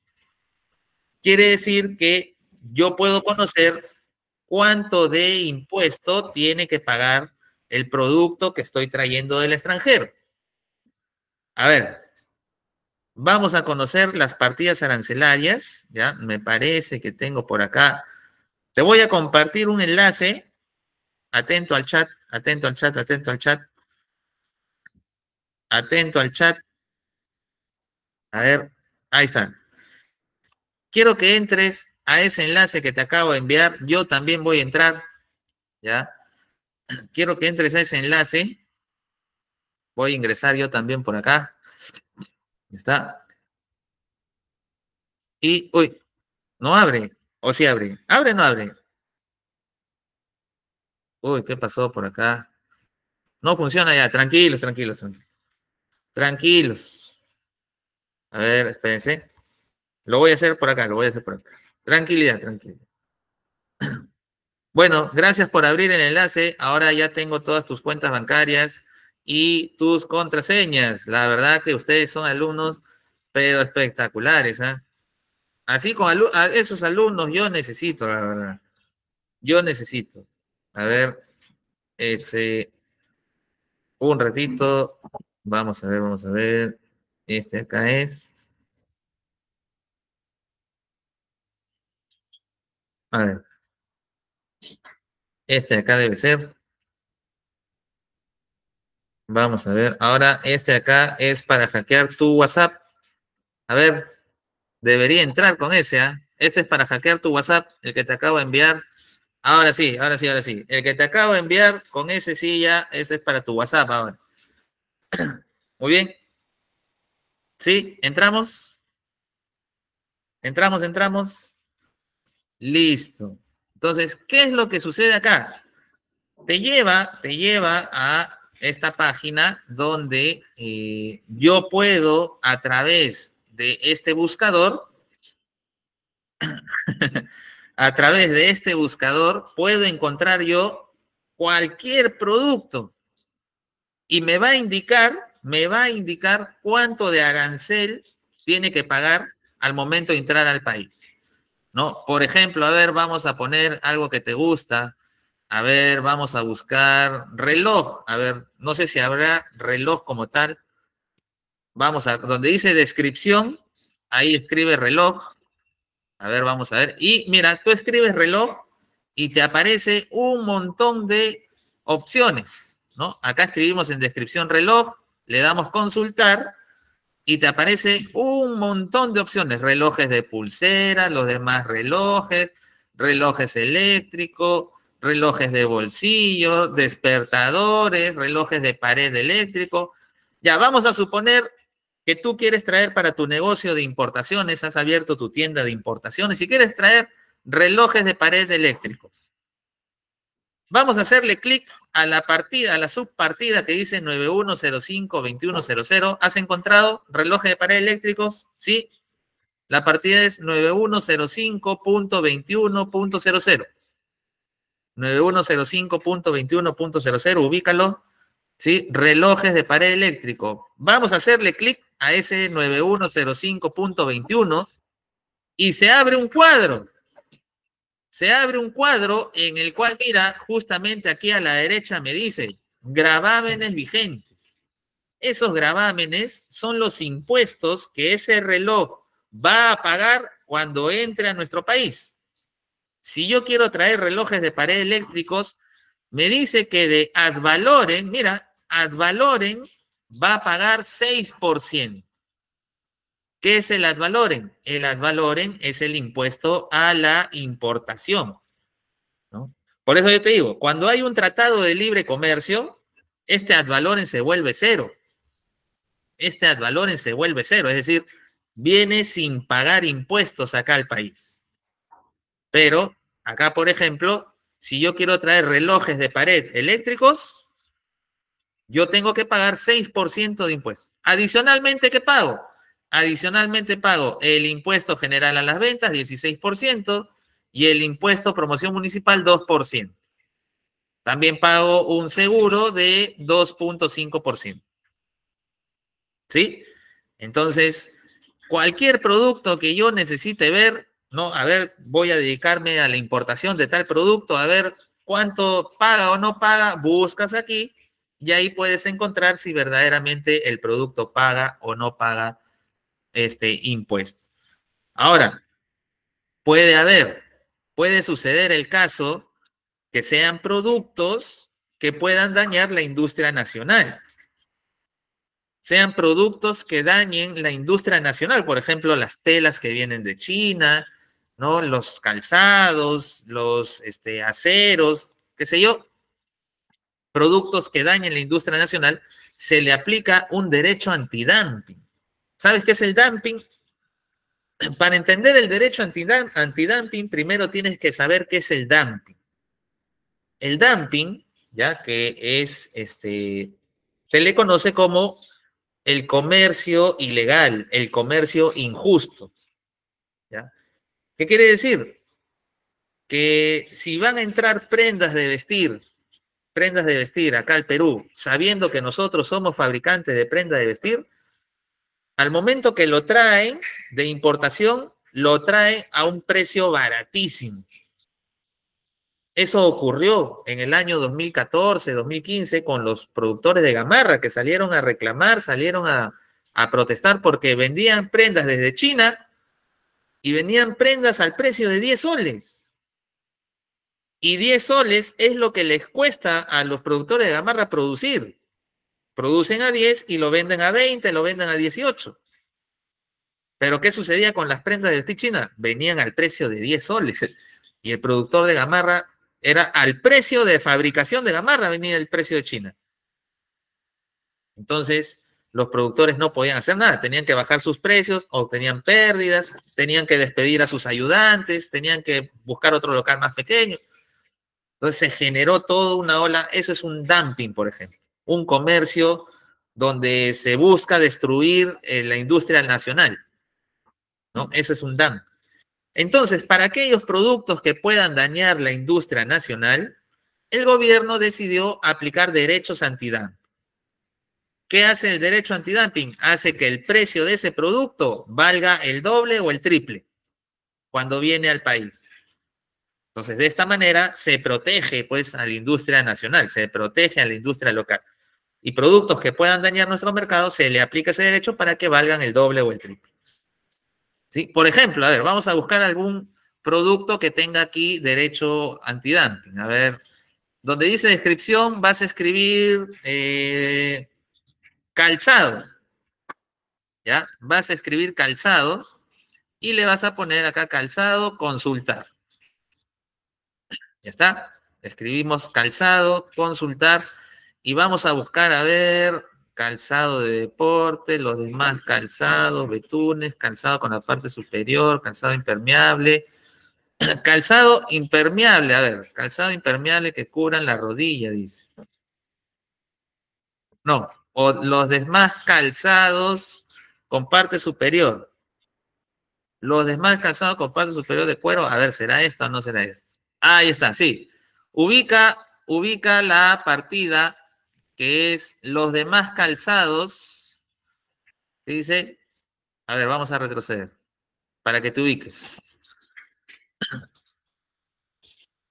Quiere decir que yo puedo conocer cuánto de impuesto tiene que pagar el producto que estoy trayendo del extranjero. A ver, vamos a conocer las partidas arancelarias, ya me parece que tengo por acá. Te voy a compartir un enlace, atento al chat, atento al chat, atento al chat, atento al chat. A ver, ahí está. Quiero que entres a ese enlace que te acabo de enviar, yo también voy a entrar, ¿ya? Quiero que entres a ese enlace. Voy a ingresar yo también por acá. ¿Está? Y, uy, no abre. ¿O sí abre? ¿Abre o no abre? Uy, ¿qué pasó por acá? No funciona ya. Tranquilos, tranquilos, tranquilos. Tranquilos. A ver, espérense. Lo voy a hacer por acá, lo voy a hacer por acá. Tranquilidad, tranquilidad. Bueno, gracias por abrir el enlace. Ahora ya tengo todas tus cuentas bancarias y tus contraseñas. La verdad que ustedes son alumnos, pero espectaculares. ¿ah? Así con esos alumnos yo necesito, la verdad. Yo necesito. A ver, este, un ratito. Vamos a ver, vamos a ver. Este acá es. A ver. Este acá debe ser. Vamos a ver. Ahora, este acá es para hackear tu WhatsApp. A ver, debería entrar con ese. ¿eh? Este es para hackear tu WhatsApp, el que te acabo de enviar. Ahora sí, ahora sí, ahora sí. El que te acabo de enviar con ese sí ya, ese es para tu WhatsApp ahora. Muy bien. ¿Sí? ¿Entramos? ¿Entramos, entramos? Listo. Entonces, ¿qué es lo que sucede acá? Te lleva, te lleva a esta página donde eh, yo puedo a través de este buscador, a través de este buscador, puedo encontrar yo cualquier producto y me va a indicar, me va a indicar cuánto de arancel tiene que pagar al momento de entrar al país. ¿no? Por ejemplo, a ver, vamos a poner algo que te gusta. A ver, vamos a buscar reloj. A ver, no sé si habrá reloj como tal. Vamos a donde dice descripción, ahí escribe reloj. A ver, vamos a ver. Y mira, tú escribes reloj y te aparece un montón de opciones, ¿no? Acá escribimos en descripción reloj, le damos consultar y te aparece un montón de opciones, relojes de pulsera, los demás relojes, relojes eléctricos, relojes de bolsillo, despertadores, relojes de pared eléctrico. Ya, vamos a suponer que tú quieres traer para tu negocio de importaciones, has abierto tu tienda de importaciones y quieres traer relojes de pared eléctricos. Vamos a hacerle clic a la partida, a la subpartida que dice 9105 ¿has encontrado relojes de pared eléctricos? Sí. La partida es 9105.21.00. 9105.21.00, ubícalo. ¿Sí? Relojes de pared eléctrico. Vamos a hacerle clic a ese 9105.21 y se abre un cuadro se abre un cuadro en el cual, mira, justamente aquí a la derecha me dice, gravámenes vigentes. Esos gravámenes son los impuestos que ese reloj va a pagar cuando entre a nuestro país. Si yo quiero traer relojes de pared eléctricos, me dice que de Advaloren, mira, ad Advaloren va a pagar 6%. ¿Qué es el ad valorem? El ad valorem es el impuesto a la importación. Por eso yo te digo, cuando hay un tratado de libre comercio, este ad valorem se vuelve cero. Este ad valorem se vuelve cero, es decir, viene sin pagar impuestos acá al país. Pero acá, por ejemplo, si yo quiero traer relojes de pared eléctricos, yo tengo que pagar 6% de impuestos. Adicionalmente, ¿qué pago? Adicionalmente pago el impuesto general a las ventas, 16%, y el impuesto promoción municipal, 2%. También pago un seguro de 2.5%. ¿Sí? Entonces, cualquier producto que yo necesite ver, ¿no? A ver, voy a dedicarme a la importación de tal producto, a ver cuánto paga o no paga, buscas aquí y ahí puedes encontrar si verdaderamente el producto paga o no paga este, impuesto. Ahora, puede haber, puede suceder el caso que sean productos que puedan dañar la industria nacional. Sean productos que dañen la industria nacional, por ejemplo, las telas que vienen de China, ¿no? Los calzados, los este, aceros, qué sé yo, productos que dañen la industria nacional, se le aplica un derecho antidumping. ¿Sabes qué es el dumping? Para entender el derecho antidumping, primero tienes que saber qué es el dumping. El dumping, ya que es, este, se le conoce como el comercio ilegal, el comercio injusto. ¿ya? ¿Qué quiere decir? Que si van a entrar prendas de vestir, prendas de vestir acá al Perú, sabiendo que nosotros somos fabricantes de prendas de vestir, al momento que lo traen de importación, lo traen a un precio baratísimo. Eso ocurrió en el año 2014, 2015, con los productores de gamarra que salieron a reclamar, salieron a, protestar porque vendían prendas desde China y vendían prendas al precio de 10 soles. Y 10 soles es lo que les cuesta a los productores de gamarra producir. Producen a 10 y lo venden a 20, lo venden a 18. Pero ¿qué sucedía con las prendas de China? Venían al precio de 10 soles. Y el productor de gamarra era al precio de fabricación de gamarra, venía el precio de China. Entonces, los productores no podían hacer nada, tenían que bajar sus precios o tenían pérdidas, tenían que despedir a sus ayudantes, tenían que buscar otro local más pequeño. Entonces se generó toda una ola, eso es un dumping, por ejemplo un comercio donde se busca destruir eh, la industria nacional. ¿no? Ese es un DAM. Entonces, para aquellos productos que puedan dañar la industria nacional, el gobierno decidió aplicar derechos antidumping. ¿Qué hace el derecho antidumping? Hace que el precio de ese producto valga el doble o el triple cuando viene al país. Entonces, de esta manera se protege pues a la industria nacional, se protege a la industria local y productos que puedan dañar nuestro mercado, se le aplica ese derecho para que valgan el doble o el triple. ¿Sí? Por ejemplo, a ver, vamos a buscar algún producto que tenga aquí derecho antidumping. A ver, donde dice descripción, vas a escribir eh, calzado. ¿Ya? Vas a escribir calzado y le vas a poner acá calzado consultar. ¿Ya está? Escribimos calzado consultar y vamos a buscar, a ver, calzado de deporte, los demás calzados, betunes, calzado con la parte superior, calzado impermeable. Calzado impermeable, a ver, calzado impermeable que cubran la rodilla, dice. No, o los demás calzados con parte superior. Los demás calzados con parte superior de cuero, a ver, ¿será esta o no será esto Ahí está, sí. Ubica, ubica la partida que es los demás calzados, dice, a ver, vamos a retroceder, para que te ubiques.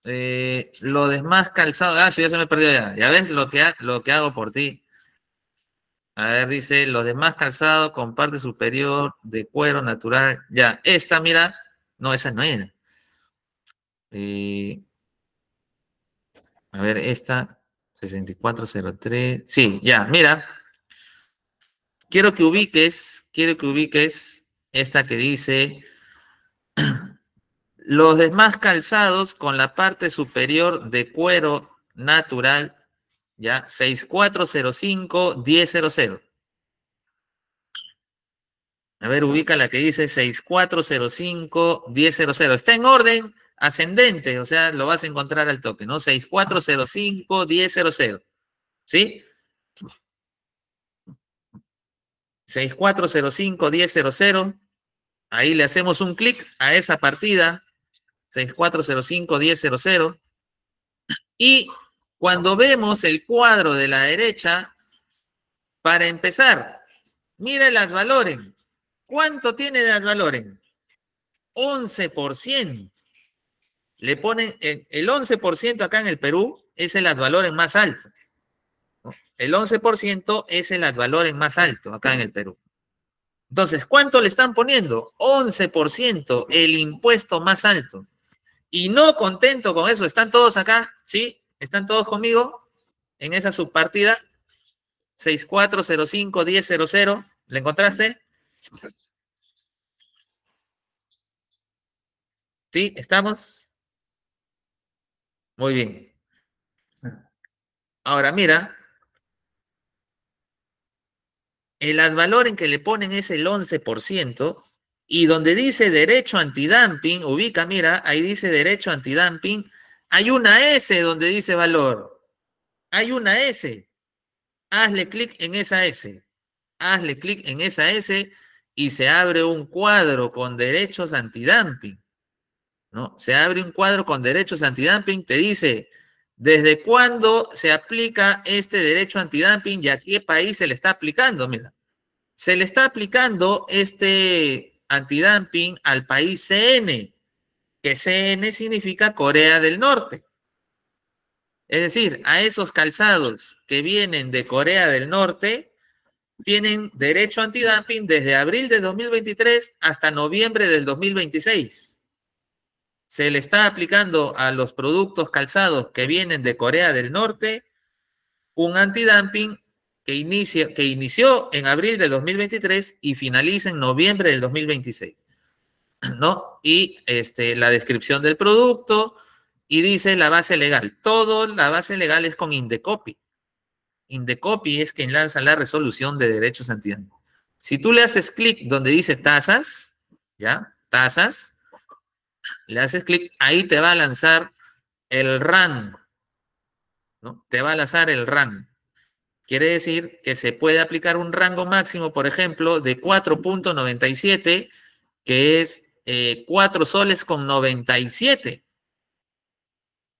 Eh, los demás calzados, ah, sí, ya se me perdió ya, ya ves lo que, hago por ti. A ver, dice, los demás calzados con parte superior de cuero natural. Ya, esta, mira, no, esa no es. Eh, a ver, esta, 6403. Sí, ya, mira. Quiero que ubiques, quiero que ubiques esta que dice los demás calzados con la parte superior de cuero natural, ya 6405 1000. A ver, ubica la que dice 6405 1000. Está en orden ascendente, o sea, lo vas a encontrar al toque, ¿no? 6405 1000, ¿sí? 6405 1000, ahí le hacemos un clic a esa partida, 6405 1000, y cuando vemos el cuadro de la derecha, para empezar, mira el Advaloren. ¿Cuánto tiene el Advaloren? 11% le ponen el 11% acá en el Perú es el advalor en más alto. El 11% es el advalor en más alto acá en el Perú. Entonces, ¿cuánto le están poniendo? 11% el impuesto más alto. Y no contento con eso, ¿están todos acá? ¿Sí? ¿Están todos conmigo en esa subpartida? 6405-1000, ¿le encontraste? ¿Sí? ¿Estamos? Muy bien. Ahora mira, el valor en que le ponen es el 11%, y donde dice derecho antidumping, ubica, mira, ahí dice derecho antidumping, hay una S donde dice valor. Hay una S. Hazle clic en esa S. Hazle clic en esa S y se abre un cuadro con derechos antidumping. ¿no? Se abre un cuadro con derechos antidumping, te dice desde cuándo se aplica este derecho antidumping y a qué país se le está aplicando. Mira, se le está aplicando este antidumping al país CN, que CN significa Corea del Norte. Es decir, a esos calzados que vienen de Corea del Norte tienen derecho antidumping desde abril de 2023 hasta noviembre del 2026 se le está aplicando a los productos calzados que vienen de Corea del Norte un antidumping que, inicia, que inició en abril del 2023 y finaliza en noviembre del 2026. ¿No? Y este, la descripción del producto y dice la base legal. Todo la base legal es con Indecopy. Indecopy es quien lanza la resolución de derechos antidumping. Si tú le haces clic donde dice tasas, ¿ya? Tasas, le haces clic, ahí te va a lanzar el rango. ¿no? Te va a lanzar el rango. Quiere decir que se puede aplicar un rango máximo, por ejemplo, de 4.97, que es 4 eh, soles con 97.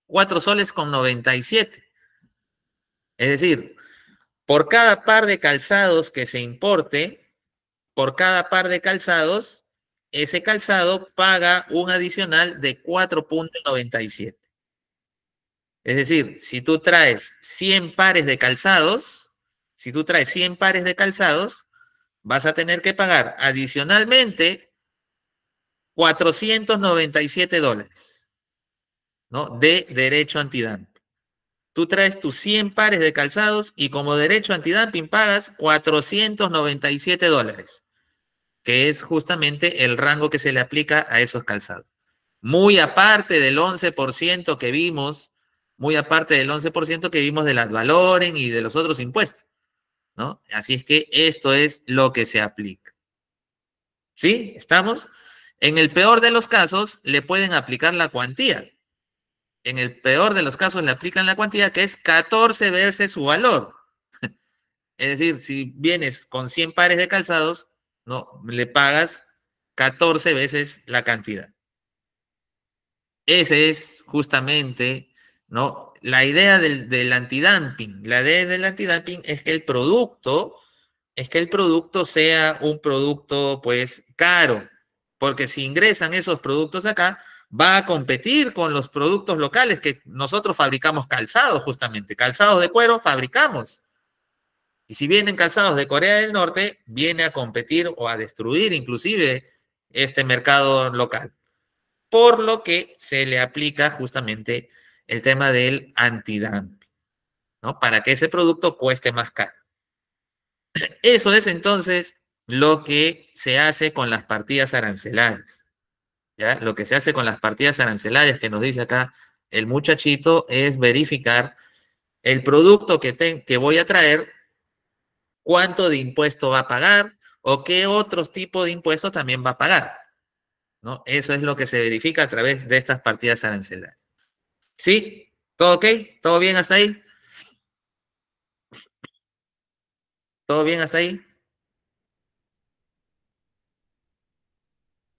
4 soles con 97. Es decir, por cada par de calzados que se importe, por cada par de calzados, ese calzado paga un adicional de 4.97. Es decir, si tú traes 100 pares de calzados, si tú traes 100 pares de calzados, vas a tener que pagar adicionalmente 497 dólares ¿no? de derecho antidumping. Tú traes tus 100 pares de calzados y como derecho antidumping pagas 497 dólares que es justamente el rango que se le aplica a esos calzados. Muy aparte del 11% que vimos, muy aparte del 11% que vimos de las valores y de los otros impuestos, ¿no? Así es que esto es lo que se aplica. ¿Sí? ¿Estamos? En el peor de los casos, le pueden aplicar la cuantía. En el peor de los casos, le aplican la cuantía que es 14 veces su valor. Es decir, si vienes con 100 pares de calzados, no, le pagas 14 veces la cantidad. Ese es justamente ¿no? la idea del, del antidumping. La idea del antidumping es que el producto es que el producto sea un producto pues caro, porque si ingresan esos productos acá, va a competir con los productos locales que nosotros fabricamos calzados justamente, calzados de cuero fabricamos. Y si vienen calzados de Corea del Norte, viene a competir o a destruir inclusive este mercado local. Por lo que se le aplica justamente el tema del antidumping, ¿no? Para que ese producto cueste más caro. Eso es entonces lo que se hace con las partidas arancelarias. ¿ya? Lo que se hace con las partidas arancelarias que nos dice acá el muchachito es verificar el producto que, que voy a traer cuánto de impuesto va a pagar o qué otro tipo de impuesto también va a pagar. ¿no? Eso es lo que se verifica a través de estas partidas arancelarias. ¿Sí? ¿Todo ok? ¿Todo bien hasta ahí? ¿Todo bien hasta ahí?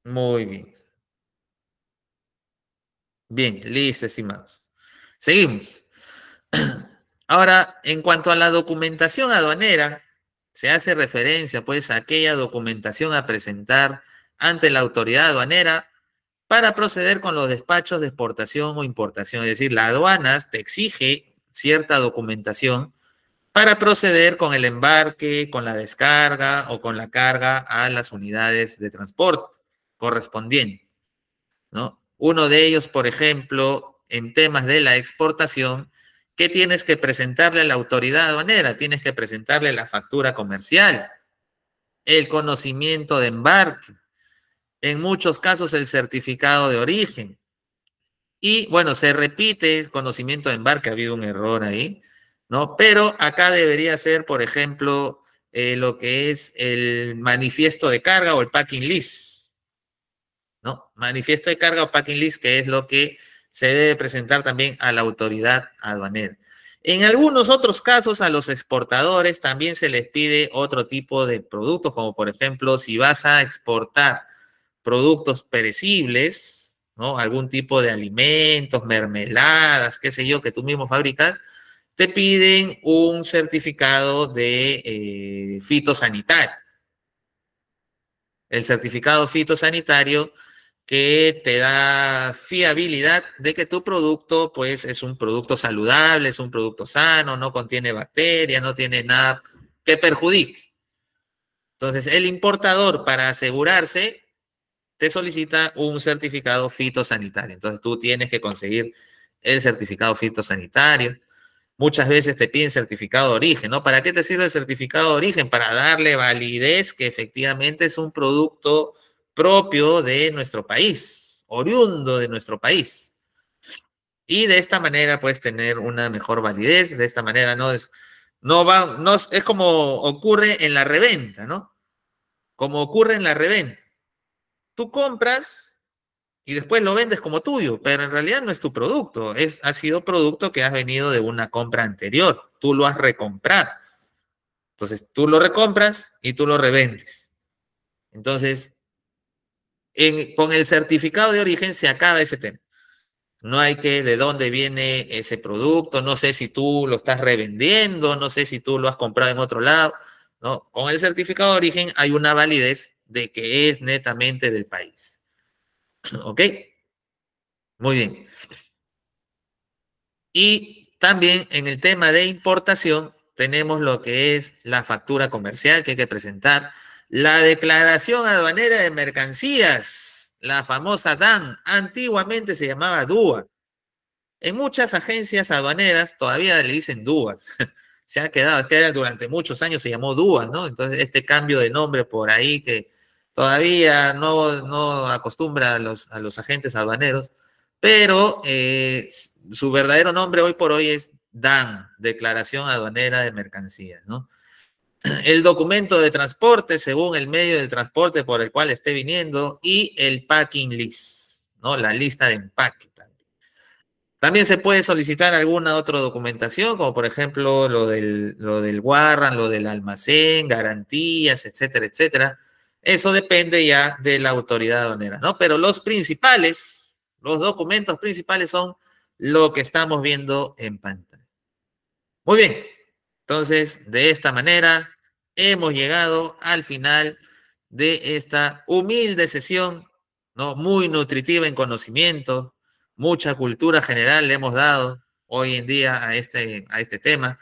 Muy bien. Bien, listo, estimados. Seguimos. Ahora, en cuanto a la documentación aduanera, se hace referencia pues a aquella documentación a presentar ante la autoridad aduanera para proceder con los despachos de exportación o importación. Es decir, la aduanas te exige cierta documentación para proceder con el embarque, con la descarga o con la carga a las unidades de transporte correspondientes. ¿no? Uno de ellos, por ejemplo, en temas de la exportación, ¿Qué tienes que presentarle a la autoridad aduanera? Tienes que presentarle la factura comercial, el conocimiento de embarque, en muchos casos el certificado de origen. Y bueno, se repite conocimiento de embarque, ha habido un error ahí, ¿no? Pero acá debería ser, por ejemplo, eh, lo que es el manifiesto de carga o el packing list, ¿no? Manifiesto de carga o packing list, que es lo que se debe presentar también a la autoridad aduanera. En algunos otros casos, a los exportadores también se les pide otro tipo de productos, como por ejemplo, si vas a exportar productos perecibles, ¿no? Algún tipo de alimentos, mermeladas, qué sé yo, que tú mismo fabricas, te piden un certificado de eh, fitosanitario. El certificado fitosanitario que te da fiabilidad de que tu producto pues es un producto saludable, es un producto sano, no contiene bacterias, no tiene nada que perjudique. Entonces, el importador para asegurarse te solicita un certificado fitosanitario. Entonces, tú tienes que conseguir el certificado fitosanitario. Muchas veces te piden certificado de origen, ¿no? ¿Para qué te sirve el certificado de origen? Para darle validez que efectivamente es un producto propio de nuestro país, oriundo de nuestro país. Y de esta manera puedes tener una mejor validez, de esta manera no es, no va, es, como ocurre en la reventa, ¿no? Como ocurre en la reventa. Tú compras y después lo vendes como tuyo, pero en realidad no es tu producto, es, ha sido producto que has venido de una compra anterior, tú lo has recomprado. Entonces tú lo recompras y tú lo revendes. Entonces, con el certificado de origen se acaba ese tema. No hay que de dónde viene ese producto, no sé si tú lo estás revendiendo, no sé si tú lo has comprado en otro lado. No, con el certificado de origen hay una validez de que es netamente del país. ¿Ok? Muy bien. Y también en el tema de importación tenemos lo que es la factura comercial que hay que presentar la declaración aduanera de mercancías, la famosa DAN, antiguamente se llamaba DUA. En muchas agencias aduaneras todavía le dicen DUA. se ha quedado, es que durante muchos años se llamó DUA, ¿no? Entonces, este cambio de nombre por ahí que todavía no, no acostumbra a los, a los agentes aduaneros, pero eh, su verdadero nombre hoy por hoy es DAN, Declaración Aduanera de Mercancías, ¿no? el documento de transporte según el medio del transporte por el cual esté viniendo y el packing list, ¿no? La lista de empaque. También, también se puede solicitar alguna otra documentación, como por ejemplo lo del, lo del lo del almacén, garantías, etcétera, etcétera. Eso depende ya de la autoridad aduanera, ¿no? Pero los principales, los documentos principales son lo que estamos viendo en pantalla. Muy bien, entonces, de esta manera, hemos llegado al final de esta humilde sesión, ¿no? Muy nutritiva en conocimiento, mucha cultura general le hemos dado hoy en día a este, a este tema.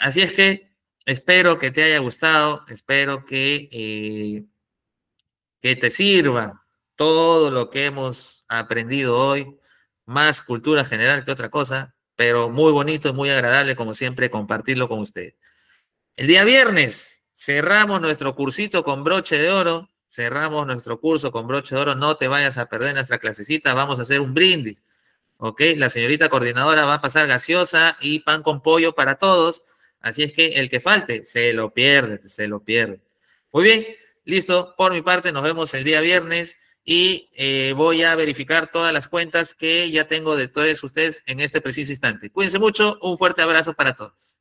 Así es que espero que te haya gustado, espero que, eh, que te sirva todo lo que hemos aprendido hoy, más cultura general que otra cosa pero muy bonito y muy agradable, como siempre, compartirlo con usted El día viernes cerramos nuestro cursito con broche de oro. Cerramos nuestro curso con broche de oro. No te vayas a perder nuestra clasecita. Vamos a hacer un brindis. ¿Ok? La señorita coordinadora va a pasar gaseosa y pan con pollo para todos. Así es que el que falte se lo pierde, se lo pierde. Muy bien, listo. Por mi parte, nos vemos el día viernes y eh, voy a verificar todas las cuentas que ya tengo de todos ustedes en este preciso instante. Cuídense mucho, un fuerte abrazo para todos.